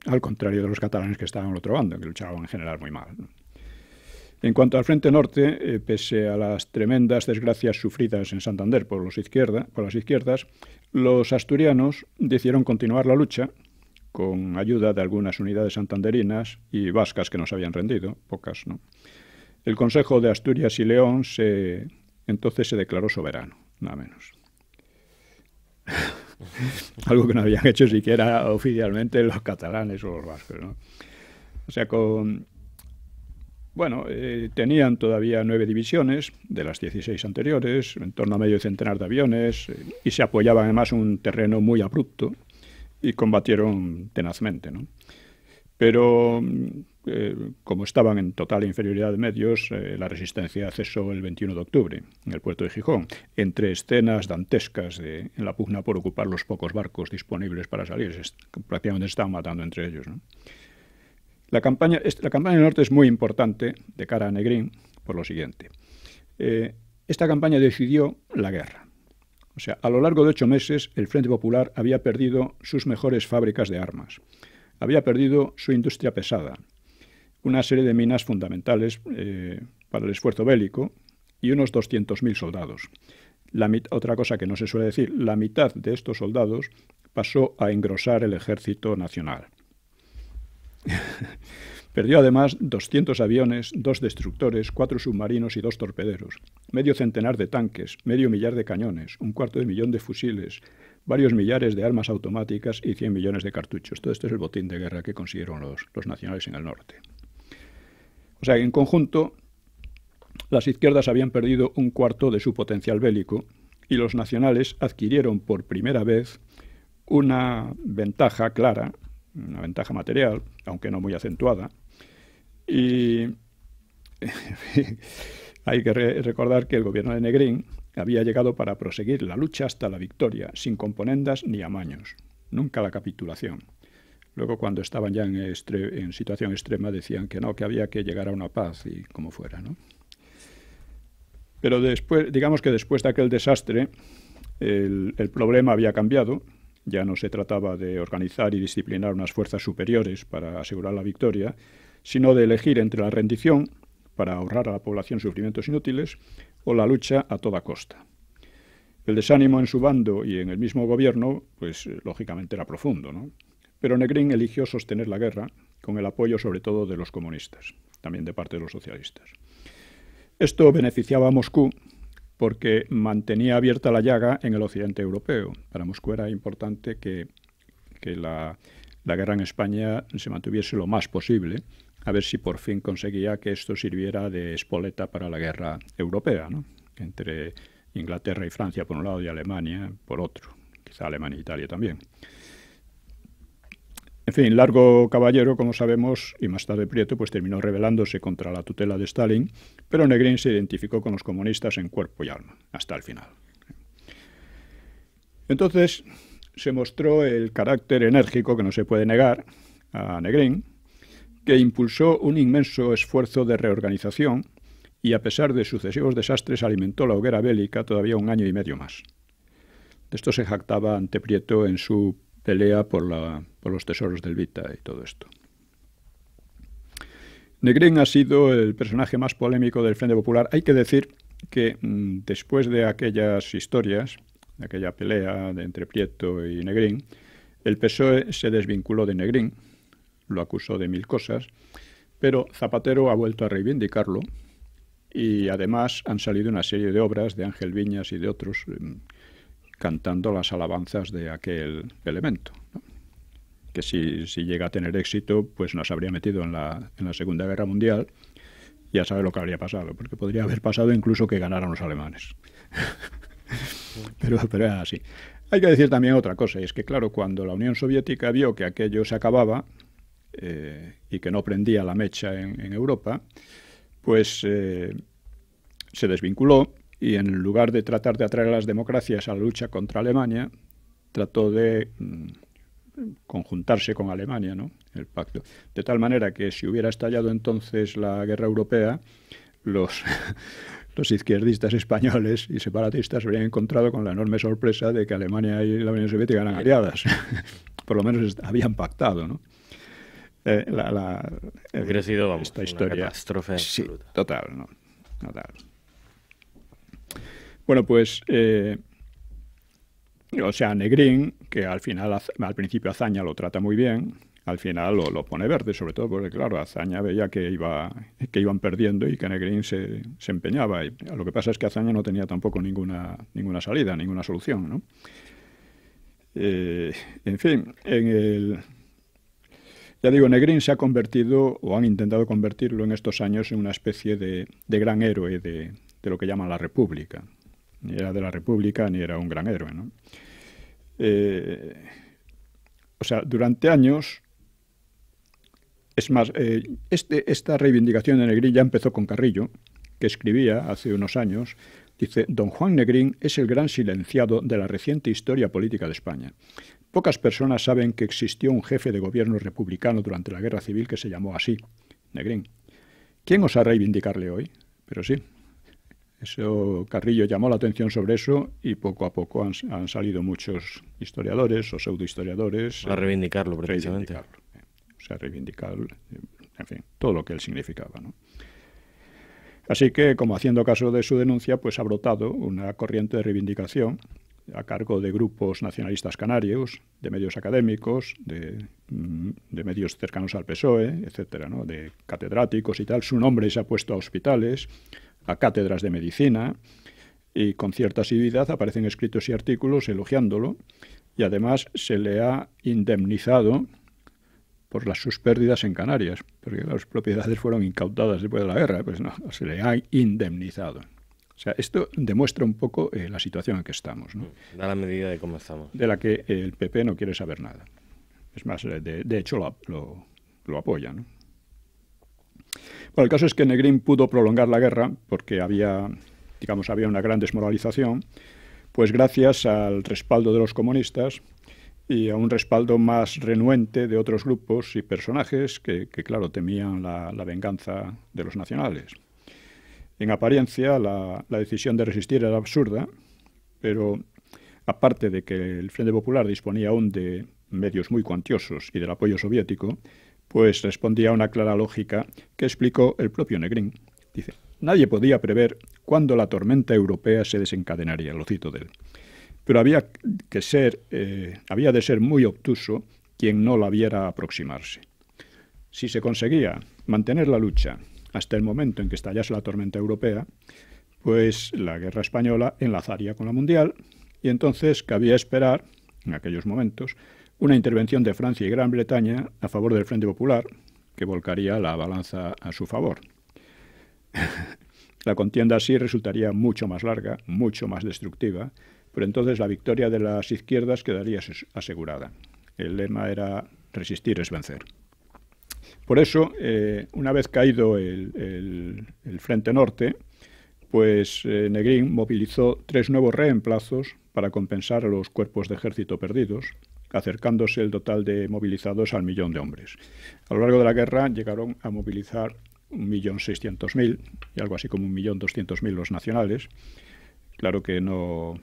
al contrario de los catalanes que estaban el otro bando, que luchaban en general muy mal. En cuanto al Frente Norte, eh, pese a las tremendas desgracias sufridas en Santander por, los las izquierdas, los asturianos decidieron continuar la lucha con ayuda de algunas unidades santanderinas y vascas que nos habían rendido, pocas, ¿no? El Consejo de Asturias y León se, entonces se declaró soberano, nada menos. algo que no habían hecho siquiera oficialmente los catalanes o los vascos. O sea, con, bueno, eh, tenían todavía nueve divisiones de las 16 anteriores, en torno a medio centenar de aviones, y se apoyaban además un terreno muy abrupto y combatieron tenazmente. ¿no? Pero mm, eh, como estaban en total inferioridad de medios, eh, la resistencia cesó el 21 de octubre en el puerto de Gijón, entre escenas dantescas en la pugna por ocupar los pocos barcos disponibles para salir. prácticamente estaban matando entre ellos. La, campaña, la campaña del norte es muy importante de cara a Negrín por lo siguiente. Eh, esta campaña decidió la guerra. O sea, a lo largo de ocho meses el Frente Popular había perdido sus mejores fábricas de armas, había perdido su industria pesada, una serie de minas fundamentales eh, para el esfuerzo bélico y unos 200.000 soldados. otra cosa que no se suele decir, la mitad de estos soldados pasó a engrosar el ejército nacional. Perdió además 200 aviones, dos destructores, cuatro submarinos y dos torpederos, medio centenar de tanques, medio millar de cañones, un cuarto de millón de fusiles, varios millares de armas automáticas y 100 millones de cartuchos. Todo esto es el botín de guerra que consiguieron los nacionales en el norte. O sea, en conjunto, las izquierdas habían perdido un cuarto de su potencial bélico y los nacionales adquirieron por primera vez una ventaja clara, una ventaja material, aunque no muy acentuada. Y hay que recordar que el gobierno de Negrín había llegado para proseguir la lucha hasta la victoria, sin componendas ni amaños, nunca la capitulación. Luego, cuando estaban ya en, situación extrema, decían que no, que había que llegar a una paz y como fuera. ¿no? Pero después, digamos que después de aquel desastre, el, el, problema había cambiado. Ya no se trataba de organizar y disciplinar unas fuerzas superiores para asegurar la victoria, sino de elegir entre la rendición, para ahorrar a la población sufrimientos inútiles, o la lucha a toda costa. El desánimo en su bando y en el mismo gobierno, pues lógicamente era profundo. ¿no? Pero Negrín eligió sostener la guerra con el apoyo sobre todo de los comunistas, también de parte de los socialistas. Esto beneficiaba a Moscú porque mantenía abierta la llaga en el occidente europeo. Para Moscú era importante que, la, guerra en España se mantuviese lo más posible, a ver si por fin conseguía que esto sirviera de espoleta para la guerra europea, entre Inglaterra y Francia por un lado y Alemania por otro, quizá Alemania e Italia también. En fin, Largo Caballero, como sabemos, y más tarde Prieto, pues terminó rebelándose contra la tutela de Stalin, pero Negrín se identificó con los comunistas en cuerpo y alma, hasta el final. Entonces, se mostró el carácter enérgico que no se puede negar a Negrín, que impulsó un inmenso esfuerzo de reorganización y a pesar de sucesivos desastres alimentó la hoguera bélica todavía un año y medio más. De esto se jactaba ante Prieto en su pelea por, los tesoros del Vita y todo esto. Negrín ha sido el personaje más polémico del Frente Popular. Hay que decir que mm, después de aquellas historias, de aquella pelea de entre Prieto y Negrín, el PSOE se desvinculó de Negrín, lo acusó de mil cosas, pero Zapatero ha vuelto a reivindicarlo y además han salido una serie de obras de Ángel Viñas y de otros mm, cantando las alabanzas de aquel elemento. Que si, llega a tener éxito, pues nos habría metido en la, en la Segunda Guerra Mundial. Ya sabe lo que habría pasado, porque podría haber pasado incluso que ganaran los alemanes. pero, pero era así. Hay que decir también otra cosa, y es que claro, cuando la Unión Soviética vio que aquello se acababa eh, y que no prendía la mecha en, Europa, pues eh, se desvinculó y en lugar de tratar de atraer a las democracias a la lucha contra Alemania, trató de mm, conjuntarse con Alemania, ¿no? El pacto. De tal manera que si hubiera estallado entonces la guerra europea, los, los izquierdistas españoles y separatistas habrían encontrado con la enorme sorpresa de que Alemania y la Unión Soviética eran aliadas. Por lo menos habían pactado, ¿no? Eh, la, esta historia. una catástrofe absoluta. total, ¿no? Total. Bueno, pues, eh, o sea, Negrín, que al final, al principio Azaña lo trata muy bien, al final lo, pone verde, sobre todo porque, claro, Azaña veía que, iba, que iban perdiendo y que Negrín se, empeñaba. Y lo que pasa es que Azaña no tenía tampoco ninguna, ninguna salida, ninguna solución, ¿no? Eh, en fin, en ya digo, Negrín se ha convertido, o han intentado convertirlo en estos años, en una especie de, gran héroe de, de lo que llaman la República ni era de la República, ni era un gran héroe. ¿no? Eh, o sea, durante años, es más, eh, este, esta reivindicación de Negrín ya empezó con Carrillo, que escribía hace unos años, dice, Don Juan Negrín es el gran silenciado de la reciente historia política de España. Pocas personas saben que existió un jefe de gobierno republicano durante la Guerra Civil que se llamó así, Negrín. ¿Quién osa reivindicarle hoy? Pero sí, eso, Carrillo llamó la atención sobre eso y poco a poco han, salido muchos historiadores o pseudohistoriadores. A eh, reivindicarlo, precisamente. Eh, o sea, reivindicar, eh, en fin, todo lo que él significaba. Así que, como haciendo caso de su denuncia, pues ha brotado una corriente de reivindicación a cargo de grupos nacionalistas canarios, de medios académicos, de, mm, de medios cercanos al PSOE, etcétera, ¿no? de catedráticos y tal. Su nombre se ha puesto a hospitales, a cátedras de medicina y con cierta asiduidad aparecen escritos y artículos elogiándolo y además se le ha indemnizado por las sus pérdidas en Canarias, porque las propiedades fueron incautadas después de la guerra, pues no, se le ha indemnizado. O sea, esto demuestra un poco eh, la situación en que estamos. ¿no? Mm, da la medida de cómo estamos. De la que el PP no quiere saber nada. Es más, eh, de, hecho lo, lo apoya. ¿no? Bueno, el caso es que Negrín pudo prolongar la guerra porque había, digamos, había una gran desmoralización, pues gracias al respaldo de los comunistas y a un respaldo más renuente de otros grupos y personajes que, claro, temían la, venganza de los nacionales. En apariencia, la decisión de resistir era absurda, pero aparte de que el Frente Popular disponía aún de medios muy cuantiosos y del apoyo soviético, pues respondía a una clara lógica que explicó el propio Negrín. Dice, nadie podía prever cuándo la tormenta europea se desencadenaría, lo cito de él. Pero había, que ser, eh, había de ser muy obtuso quien no la viera aproximarse. Si se conseguía mantener la lucha hasta el momento en que estallase la tormenta europea, pues la guerra española enlazaría con la mundial y entonces cabía esperar, en aquellos momentos, una intervención de Francia y Gran Bretaña a favor del Frente Popular, que volcaría la balanza a su favor. la contienda así resultaría mucho más larga, mucho más destructiva, pero entonces la victoria de las izquierdas quedaría asegurada. El lema era resistir es vencer. Por eso, eh, una vez caído el, Frente Norte, pues eh, Negrín movilizó tres nuevos reemplazos para compensar a los cuerpos de ejército perdidos, acercándose el total de movilizados al millón de hombres. A lo largo de la guerra llegaron a movilizar 1.600.000 y algo así como 1.200.000 los nacionales. Claro que no,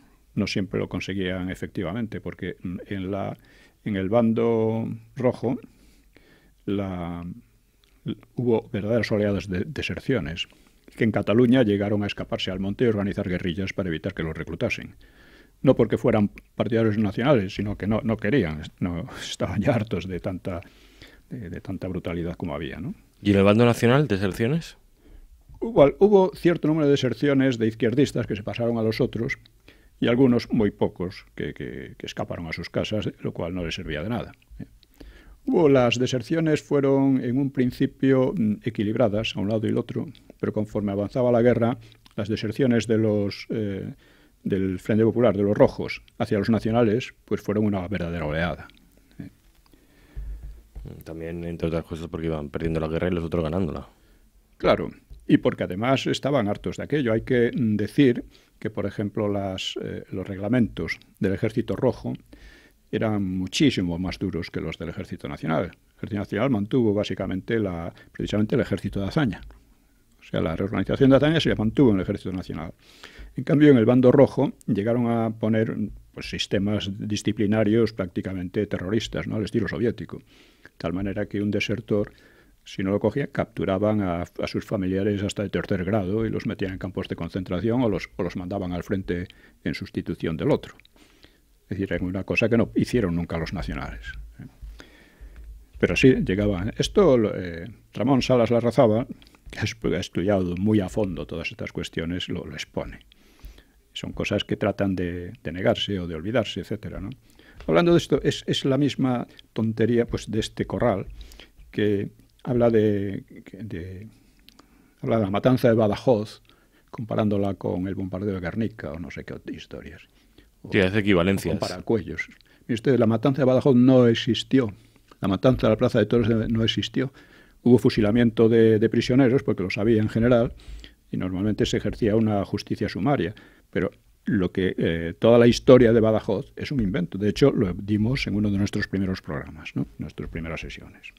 siempre lo conseguían efectivamente, porque en, la, en el bando rojo la, hubo verdaderas oleadas de deserciones, que en Cataluña llegaron a escaparse al monte y organizar guerrillas para evitar que los reclutasen no porque fueran partidarios nacionales, sino que no, querían, no, estaban ya hartos de tanta, de, tanta brutalidad como había. ¿Y en el bando nacional, deserciones? Hubo, hubo cierto número de deserciones de izquierdistas que se pasaron a los otros y algunos, muy pocos, que, escaparon a sus casas, lo cual no les servía de nada. ¿eh? Hubo, las deserciones fueron en un principio mm, equilibradas a un lado y el otro, pero conforme avanzaba la guerra, las deserciones de los... Eh, del Frente Popular, de los rojos, hacia los nacionales, pues fueron una verdadera oleada. También, entre otras cosas, porque iban perdiendo la guerra y los otros ganándola. Claro, y porque además estaban hartos de aquello. Hay que decir que, por ejemplo, las, eh, los reglamentos del Ejército Rojo eran muchísimo más duros que los del Ejército Nacional. El Ejército Nacional mantuvo básicamente precisamente el Ejército de Hazaña. O sea, la reorganización de Atania se mantuvo en el Ejército Nacional. En cambio, en el bando rojo llegaron a poner pues, sistemas disciplinarios prácticamente terroristas, ¿no? al estilo soviético. tal manera que un desertor, si no lo cogía, capturaban a, sus familiares hasta el tercer grado y los metían en campos de concentración o los, mandaban al frente en sustitución del otro. Es decir, era una cosa que no hicieron nunca los nacionales. ¿eh? Pero sí, llegaban. Esto, eh, Ramón Salas la razaba que ha estudiado muy a fondo todas estas cuestiones, lo, expone. Son cosas que tratan de, negarse o de olvidarse, etc. ¿no? Hablando de esto, es, la misma tontería pues, de este corral que habla de, habla de la matanza de Badajoz, comparándola con el bombardeo de Guernica o no sé qué historias. Tiene sí, equivalencias. Para cuellos. la matanza de Badajoz no existió. La matanza de la Plaza de Toros no existió. Hubo fusilamiento de, prisioneros, porque lo sabía en general, y normalmente se ejercía una justicia sumaria. Pero lo que eh, toda la historia de Badajoz es un invento. De hecho, lo dimos en uno de nuestros primeros programas, nuestras primeras sesiones.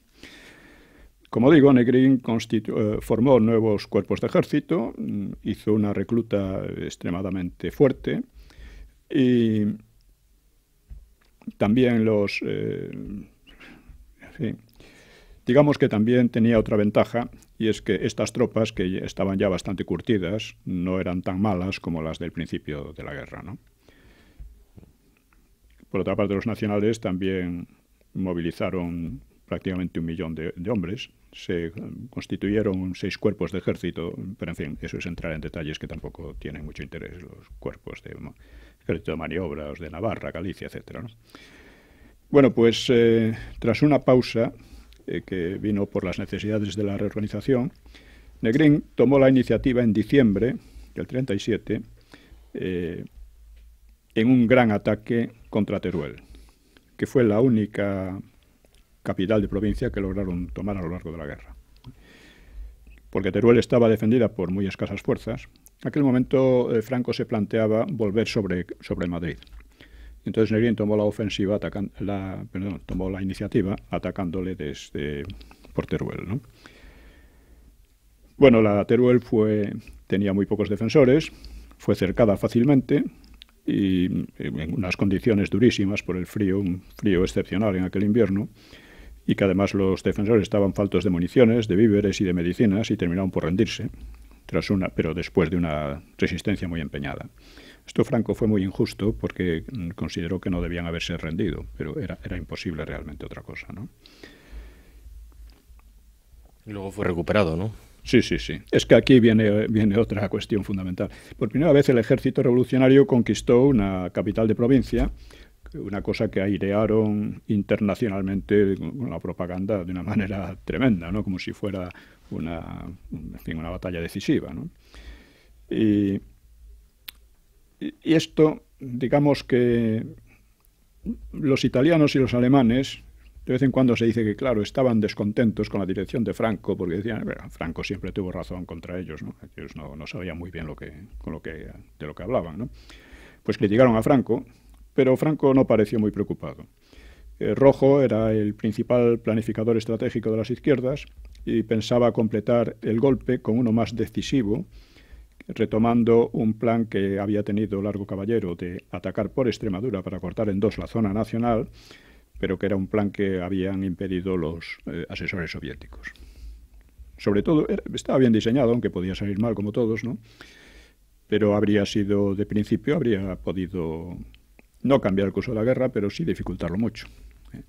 Como digo, Negrín eh, formó nuevos cuerpos de ejército, mm, hizo una recluta extremadamente fuerte y también los, eh, en fin, Digamos que también tenía otra ventaja, y es que estas tropas, que estaban ya bastante curtidas, no eran tan malas como las del principio de la guerra. ¿no? Por otra parte, los nacionales también movilizaron prácticamente un millón de, hombres, se eh, constituyeron seis cuerpos de ejército, pero en fin, eso es entrar en detalles que tampoco tienen mucho interés, los cuerpos de ejército de maniobras de Navarra, Galicia, etc. Bueno, pues eh, tras una pausa, eh, que vino por las necesidades de la reorganización, Negrín tomó la iniciativa en diciembre del 37 eh, en un gran ataque contra Teruel, que fue la única capital de provincia que lograron tomar a lo largo de la guerra. Porque Teruel estaba defendida por muy escasas fuerzas. En aquel momento eh, Franco se planteaba volver sobre Madrid. Entonces Negrín tomó la ofensiva, perdón, tomó la iniciativa atacándole desde por Teruel. ¿no? Bueno, la Teruel fue, tenía muy pocos defensores, fue cercada fácilmente y eh, en unas condiciones durísimas por el frío, un frío excepcional en aquel invierno, y que además los defensores estaban faltos de municiones, de víveres y de medicinas y terminaron por rendirse, tras una, pero después de una resistencia muy empeñada. Esto Franco fue muy injusto porque mm, consideró que no debían haberse rendido, pero era, era imposible realmente otra cosa. ¿no? luego fue recuperado, ¿no? Sí, sí, sí. Es que aquí viene, viene otra cuestión fundamental. Por primera vez el ejército revolucionario conquistó una capital de provincia, una cosa que airearon internacionalmente con la propaganda de una manera tremenda, ¿no? como si fuera una, una batalla decisiva. ¿no? Y y esto, digamos que los italianos y los alemanes, de vez en cuando se dice que, claro, estaban descontentos con la dirección de Franco, porque decían, Franco siempre tuvo razón contra ellos, ¿no? Ellos no, sabían muy bien de lo que hablaban, ¿no? Pues criticaron a Franco, pero Franco no pareció muy preocupado. Eh, Rojo era el principal planificador estratégico de las izquierdas y pensaba completar el golpe con uno más decisivo, retomando un plan que había tenido Largo Caballero de atacar por Extremadura para cortar en dos la zona nacional, pero que era un plan que habían impedido los eh, asesores soviéticos. Sobre todo, estaba bien diseñado, aunque podía salir mal como todos, ¿no? Pero habría sido, de principio, habría podido no cambiar el curso de la guerra, pero sí dificultarlo mucho. ¿eh?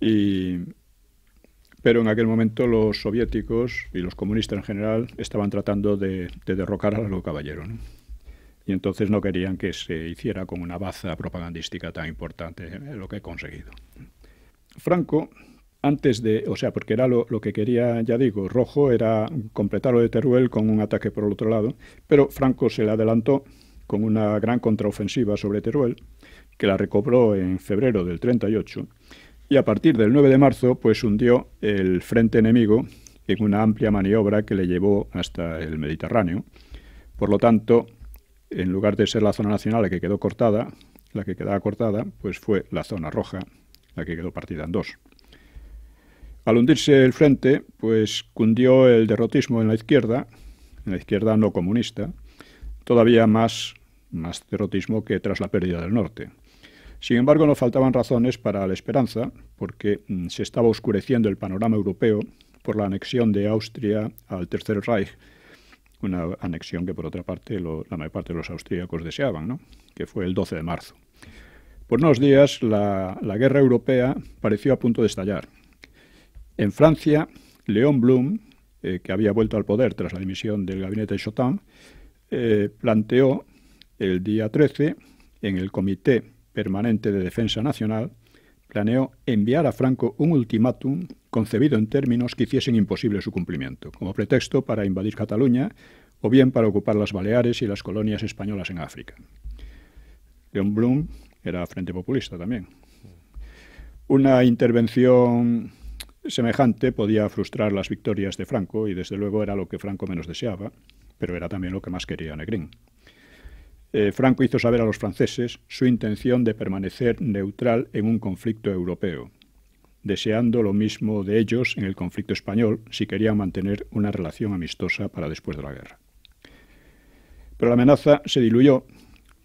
Y pero en aquel momento los soviéticos y los comunistas en general estaban tratando de, derrocar a los caballeros. Y entonces no querían que se hiciera con una baza propagandística tan importante eh, lo que he conseguido. Franco, antes de, o sea, porque era lo, que quería, ya digo, Rojo era completar lo de Teruel con un ataque por el otro lado, pero Franco se le adelantó con una gran contraofensiva sobre Teruel, que la recobró en febrero del 38 y a partir del 9 de marzo pues hundió el frente enemigo en una amplia maniobra que le llevó hasta el Mediterráneo. Por lo tanto, en lugar de ser la zona nacional la que quedó cortada, la que quedaba cortada, pues fue la zona roja, la que quedó partida en dos. Al hundirse el frente, pues cundió el derrotismo en la izquierda, en la izquierda no comunista, todavía más, más derrotismo que tras la pérdida del norte. Sin embargo, no faltaban razones para la esperanza, porque mm, se estaba oscureciendo el panorama europeo por la anexión de Austria al Tercer Reich, una anexión que por otra parte la mayor parte de los austríacos deseaban, ¿no? que fue el 12 de marzo. Por unos días la, guerra europea pareció a punto de estallar. En Francia, León Blum, eh, que había vuelto al poder tras la dimisión del gabinete de Chotin, eh, planteó el día 13 en el comité permanente de defensa nacional, planeó enviar a Franco un ultimátum concebido en términos que hiciesen imposible su cumplimiento, como pretexto para invadir Cataluña o bien para ocupar las Baleares y las colonias españolas en África. León Blum era Frente Populista también. Una intervención semejante podía frustrar las victorias de Franco y desde luego era lo que Franco menos deseaba, pero era también lo que más quería Negrín. Eh, Franco hizo saber a los franceses su intención de permanecer neutral en un conflicto europeo, deseando lo mismo de ellos en el conflicto español si querían mantener una relación amistosa para después de la guerra. Pero la amenaza se diluyó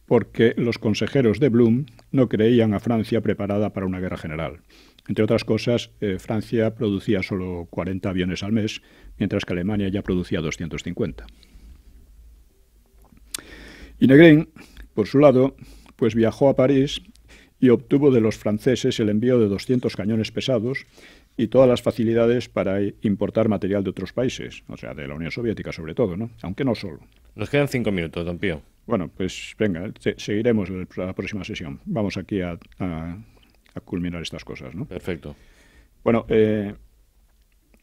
porque los consejeros de Blum no creían a Francia preparada para una guerra general. Entre otras cosas, eh, Francia producía solo 40 aviones al mes, mientras que Alemania ya producía 250. Y Negrín, por su lado, pues viajó a París y obtuvo de los franceses el envío de 200 cañones pesados y todas las facilidades para importar material de otros países, o sea, de la Unión Soviética sobre todo, ¿no? Aunque no solo. Nos quedan cinco minutos, don Pío. Bueno, pues venga, seguiremos la próxima sesión. Vamos aquí a, culminar estas cosas, ¿no? Perfecto. Bueno, eh,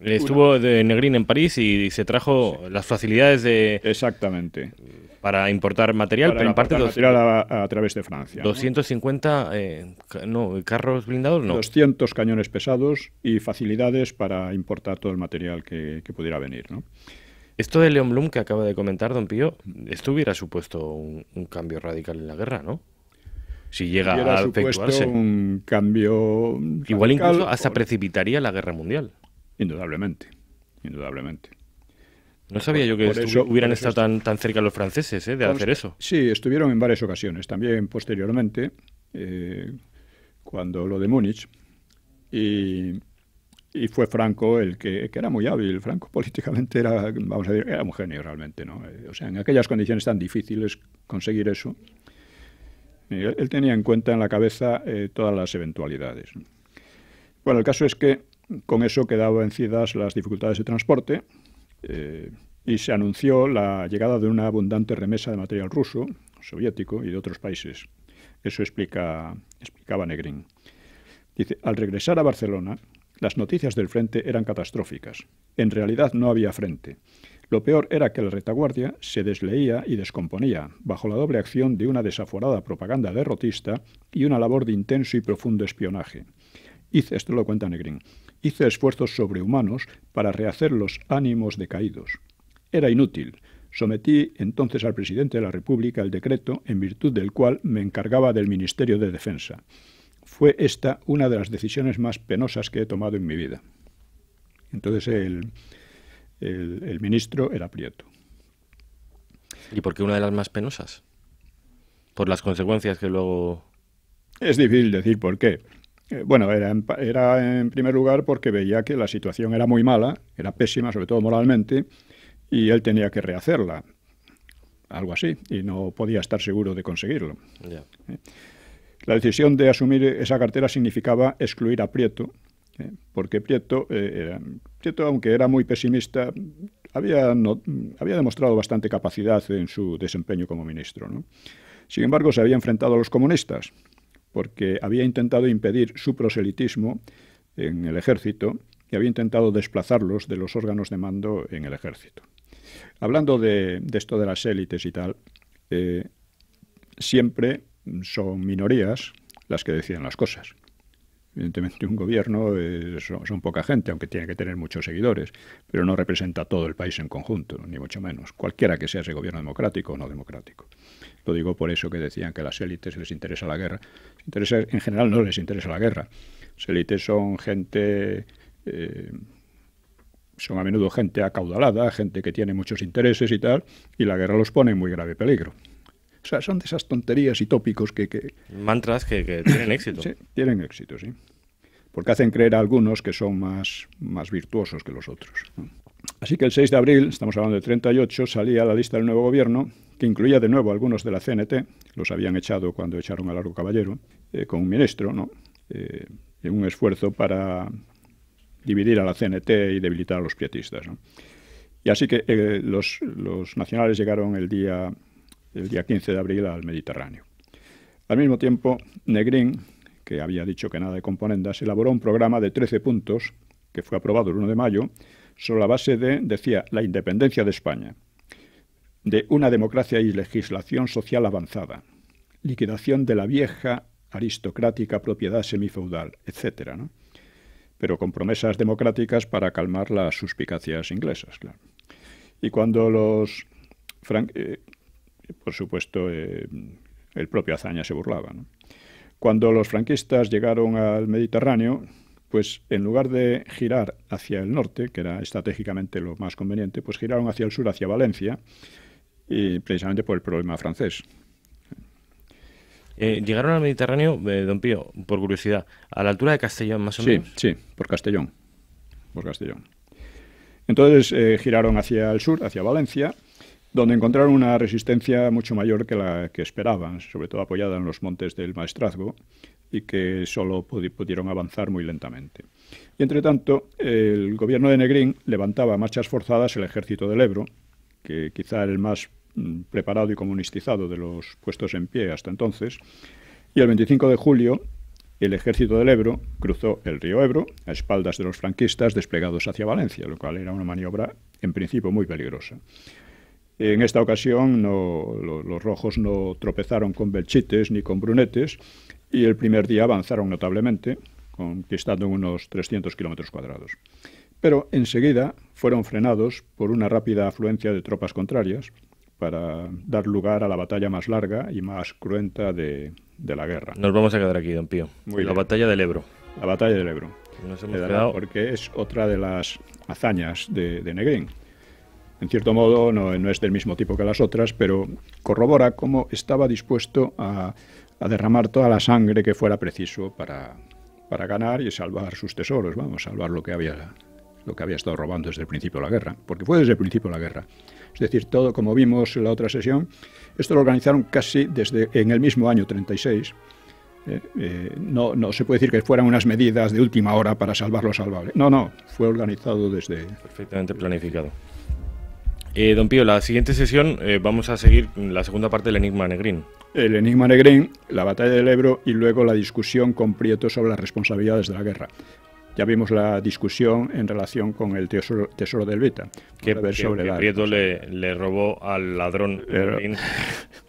eh, Estuvo de Negrín en París y se trajo las facilidades de... Exactamente para importar material, pero en parte a, través de Francia. 250, eh, no, carros blindados no. 200 cañones pesados y facilidades para importar todo el material que, pudiera venir, ¿no? Esto de León Blum que acaba de comentar, don Pío, esto hubiera supuesto un, cambio radical en la guerra, ¿no? Si llega a efectuarse. un cambio. Igual incluso hasta pues, precipitaría la guerra mundial. Indudablemente, indudablemente. No sabía yo que hubieran estado tan, tan cerca los franceses eh, de pues, hacer eso. Sí, estuvieron en varias ocasiones, también posteriormente, eh, cuando lo de Múnich, y, y, fue Franco el que, que, era muy hábil, Franco políticamente era, vamos a decir, era un genio realmente, ¿no? Eh, o sea, en aquellas condiciones tan difíciles conseguir eso, él, tenía en cuenta en la cabeza todas las eventualidades. Bueno, el caso es que con eso quedaban vencidas las dificultades de transporte, eh, y se anunció la llegada de una abundante remesa de material ruso, soviético y de otros países. Eso explica, explicaba Negrín. Dice, al regresar a Barcelona, las noticias del frente eran catastróficas. En realidad no había frente. Lo peor era que la retaguardia se desleía y descomponía bajo la doble acción de una desaforada propaganda derrotista y una labor de intenso y profundo espionaje. Hice, esto lo cuenta Negrín, hice esfuerzos sobrehumanos para rehacer los ánimos decaídos. Era inútil. Sometí entonces al presidente de la República el decreto en virtud del cual me encargaba del Ministerio de Defensa. Fue esta una de las decisiones más penosas que he tomado en mi vida. Entonces el, el, el ministro era Prieto. ¿Y por qué una de las más penosas? Por las consecuencias que luego... Es difícil decir por qué. Eh, bueno, era en, primer lugar porque veía que la situación era muy mala, era pésima, sobre todo moralmente, y él tenía que rehacerla, algo así, y no podía estar seguro de conseguirlo. la decisión de asumir esa cartera significaba excluir a Prieto, eh, porque eh, Prieto, aunque era muy pesimista, había, demostrado bastante capacidad en su desempeño como ministro. Sin embargo, se había enfrentado a los comunistas, porque había intentado impedir su proselitismo en el ejército y había intentado desplazarlos de los órganos de mando en el ejército. Hablando de, esto de las élites y tal, eh, siempre son minorías las que decían las cosas evidentemente un gobierno eh, son, poca gente, aunque tiene que tener muchos seguidores, pero no representa todo el país en conjunto, ni mucho menos, cualquiera que sea ese gobierno democrático o no democrático. Lo digo por eso que decían que a las élites les interesa la guerra. interesa, en general no les interesa la guerra. Las élites son gente... Eh, son a menudo gente acaudalada, gente que tiene muchos intereses y tal, y la guerra los pone en muy grave peligro. O sea, son de esas tonterías y tópicos que... que... Mantras que, que tienen éxito. Sí, tienen éxito, sí porque hacen creer a algunos que son más, más virtuosos que los otros. Así que el 6 de abril, estamos hablando del 38, salía la lista del nuevo gobierno, que incluía de nuevo a algunos de la CNT, los habían echado cuando echaron a Largo Caballero, eh, con un ministro, ¿no? Eh, en un esfuerzo para dividir a la CNT y debilitar a los pietistas. Y así que eh, los, los, nacionales llegaron el día, el día 15 de abril al Mediterráneo. Al mismo tiempo, Negrín que había dicho que nada de componendas, elaboró un programa de 13 puntos, que fue aprobado el 1 de mayo, sobre la base de, decía, la independencia de España, de una democracia y legislación social avanzada, liquidación de la vieja aristocrática propiedad semifeudal, etc. ¿no? Pero con promesas democráticas para calmar las suspicacias inglesas, claro. Y cuando los... Eh, por supuesto, eh, el propio Azaña se burlaba. ¿no? Cuando los franquistas llegaron al Mediterráneo, pues en lugar de girar hacia el norte, que era estratégicamente lo más conveniente, pues giraron hacia el sur, hacia Valencia, y precisamente por el problema francés. Eh, llegaron al Mediterráneo, eh, don Pío, por curiosidad, a la altura de Castellón, más o menos. Sí, sí, por Castellón. Por Castellón. Entonces eh, giraron hacia el sur, hacia Valencia, donde encontraron una resistencia mucho mayor que la que esperaban, sobre todo apoyada en los montes del Maestrazgo, y que solo pudieron avanzar muy lentamente. Y entre tanto, el gobierno de Negrín levantaba a marchas forzadas el ejército del Ebro, que quizá era el más mm, preparado y comunistizado de los puestos en pie hasta entonces, y el 25 de julio el ejército del Ebro cruzó el río Ebro a espaldas de los franquistas desplegados hacia Valencia, lo cual era una maniobra en principio muy peligrosa. En esta ocasión no, los rojos no tropezaron con Belchites ni con Brunetes y el primer día avanzaron notablemente, conquistando unos 300 kilómetros cuadrados. Pero enseguida fueron frenados por una rápida afluencia de tropas contrarias para dar lugar a la batalla más larga y más cruenta de, la guerra. Nos vamos a quedar aquí, don Pío. la batalla del Ebro. La batalla del Ebro. Nos Porque es otra de las hazañas de, de Negrín en cierto modo no, es del mismo tipo que las otras, pero corrobora cómo estaba dispuesto a, derramar toda la sangre que fuera preciso para, para, ganar y salvar sus tesoros, vamos, salvar lo que había lo que había estado robando desde el principio de la guerra, porque fue desde el principio de la guerra. Es decir, todo, como vimos en la otra sesión, esto lo organizaron casi desde en el mismo año 36. Eh, eh, no, no se puede decir que fueran unas medidas de última hora para salvar lo salvable. No, no, fue organizado desde... Perfectamente planificado. Eh, don Pío, la siguiente sesión eh, vamos a seguir la segunda parte del Enigma Negrín. El Enigma Negrín, la batalla del Ebro y luego la discusión con Prieto sobre las responsabilidades de la guerra. Ya vimos la discusión en relación con el tesoro, del Beta. Que, Prieto le, robó al ladrón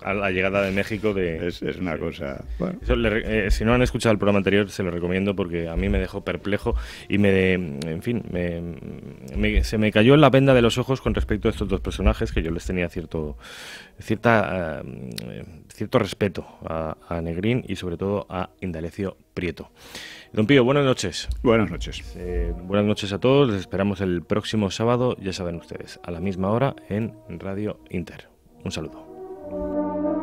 a la llegada de México. Es, una cosa... Eh, si no han escuchado el programa anterior, se lo recomiendo porque a mí me dejó perplejo y me... En fin, se me cayó en la venda de los ojos con respecto a estos dos personajes que yo les tenía cierto, cierta, eh, cierto respeto a, a Negrín y sobre todo a Indalecio Prieto. Don Pío, buenas noches. Buenas noches. Eh, buenas noches a todos. Les esperamos el próximo sábado, ya saben ustedes, a la misma hora en Radio Inter. Un saludo.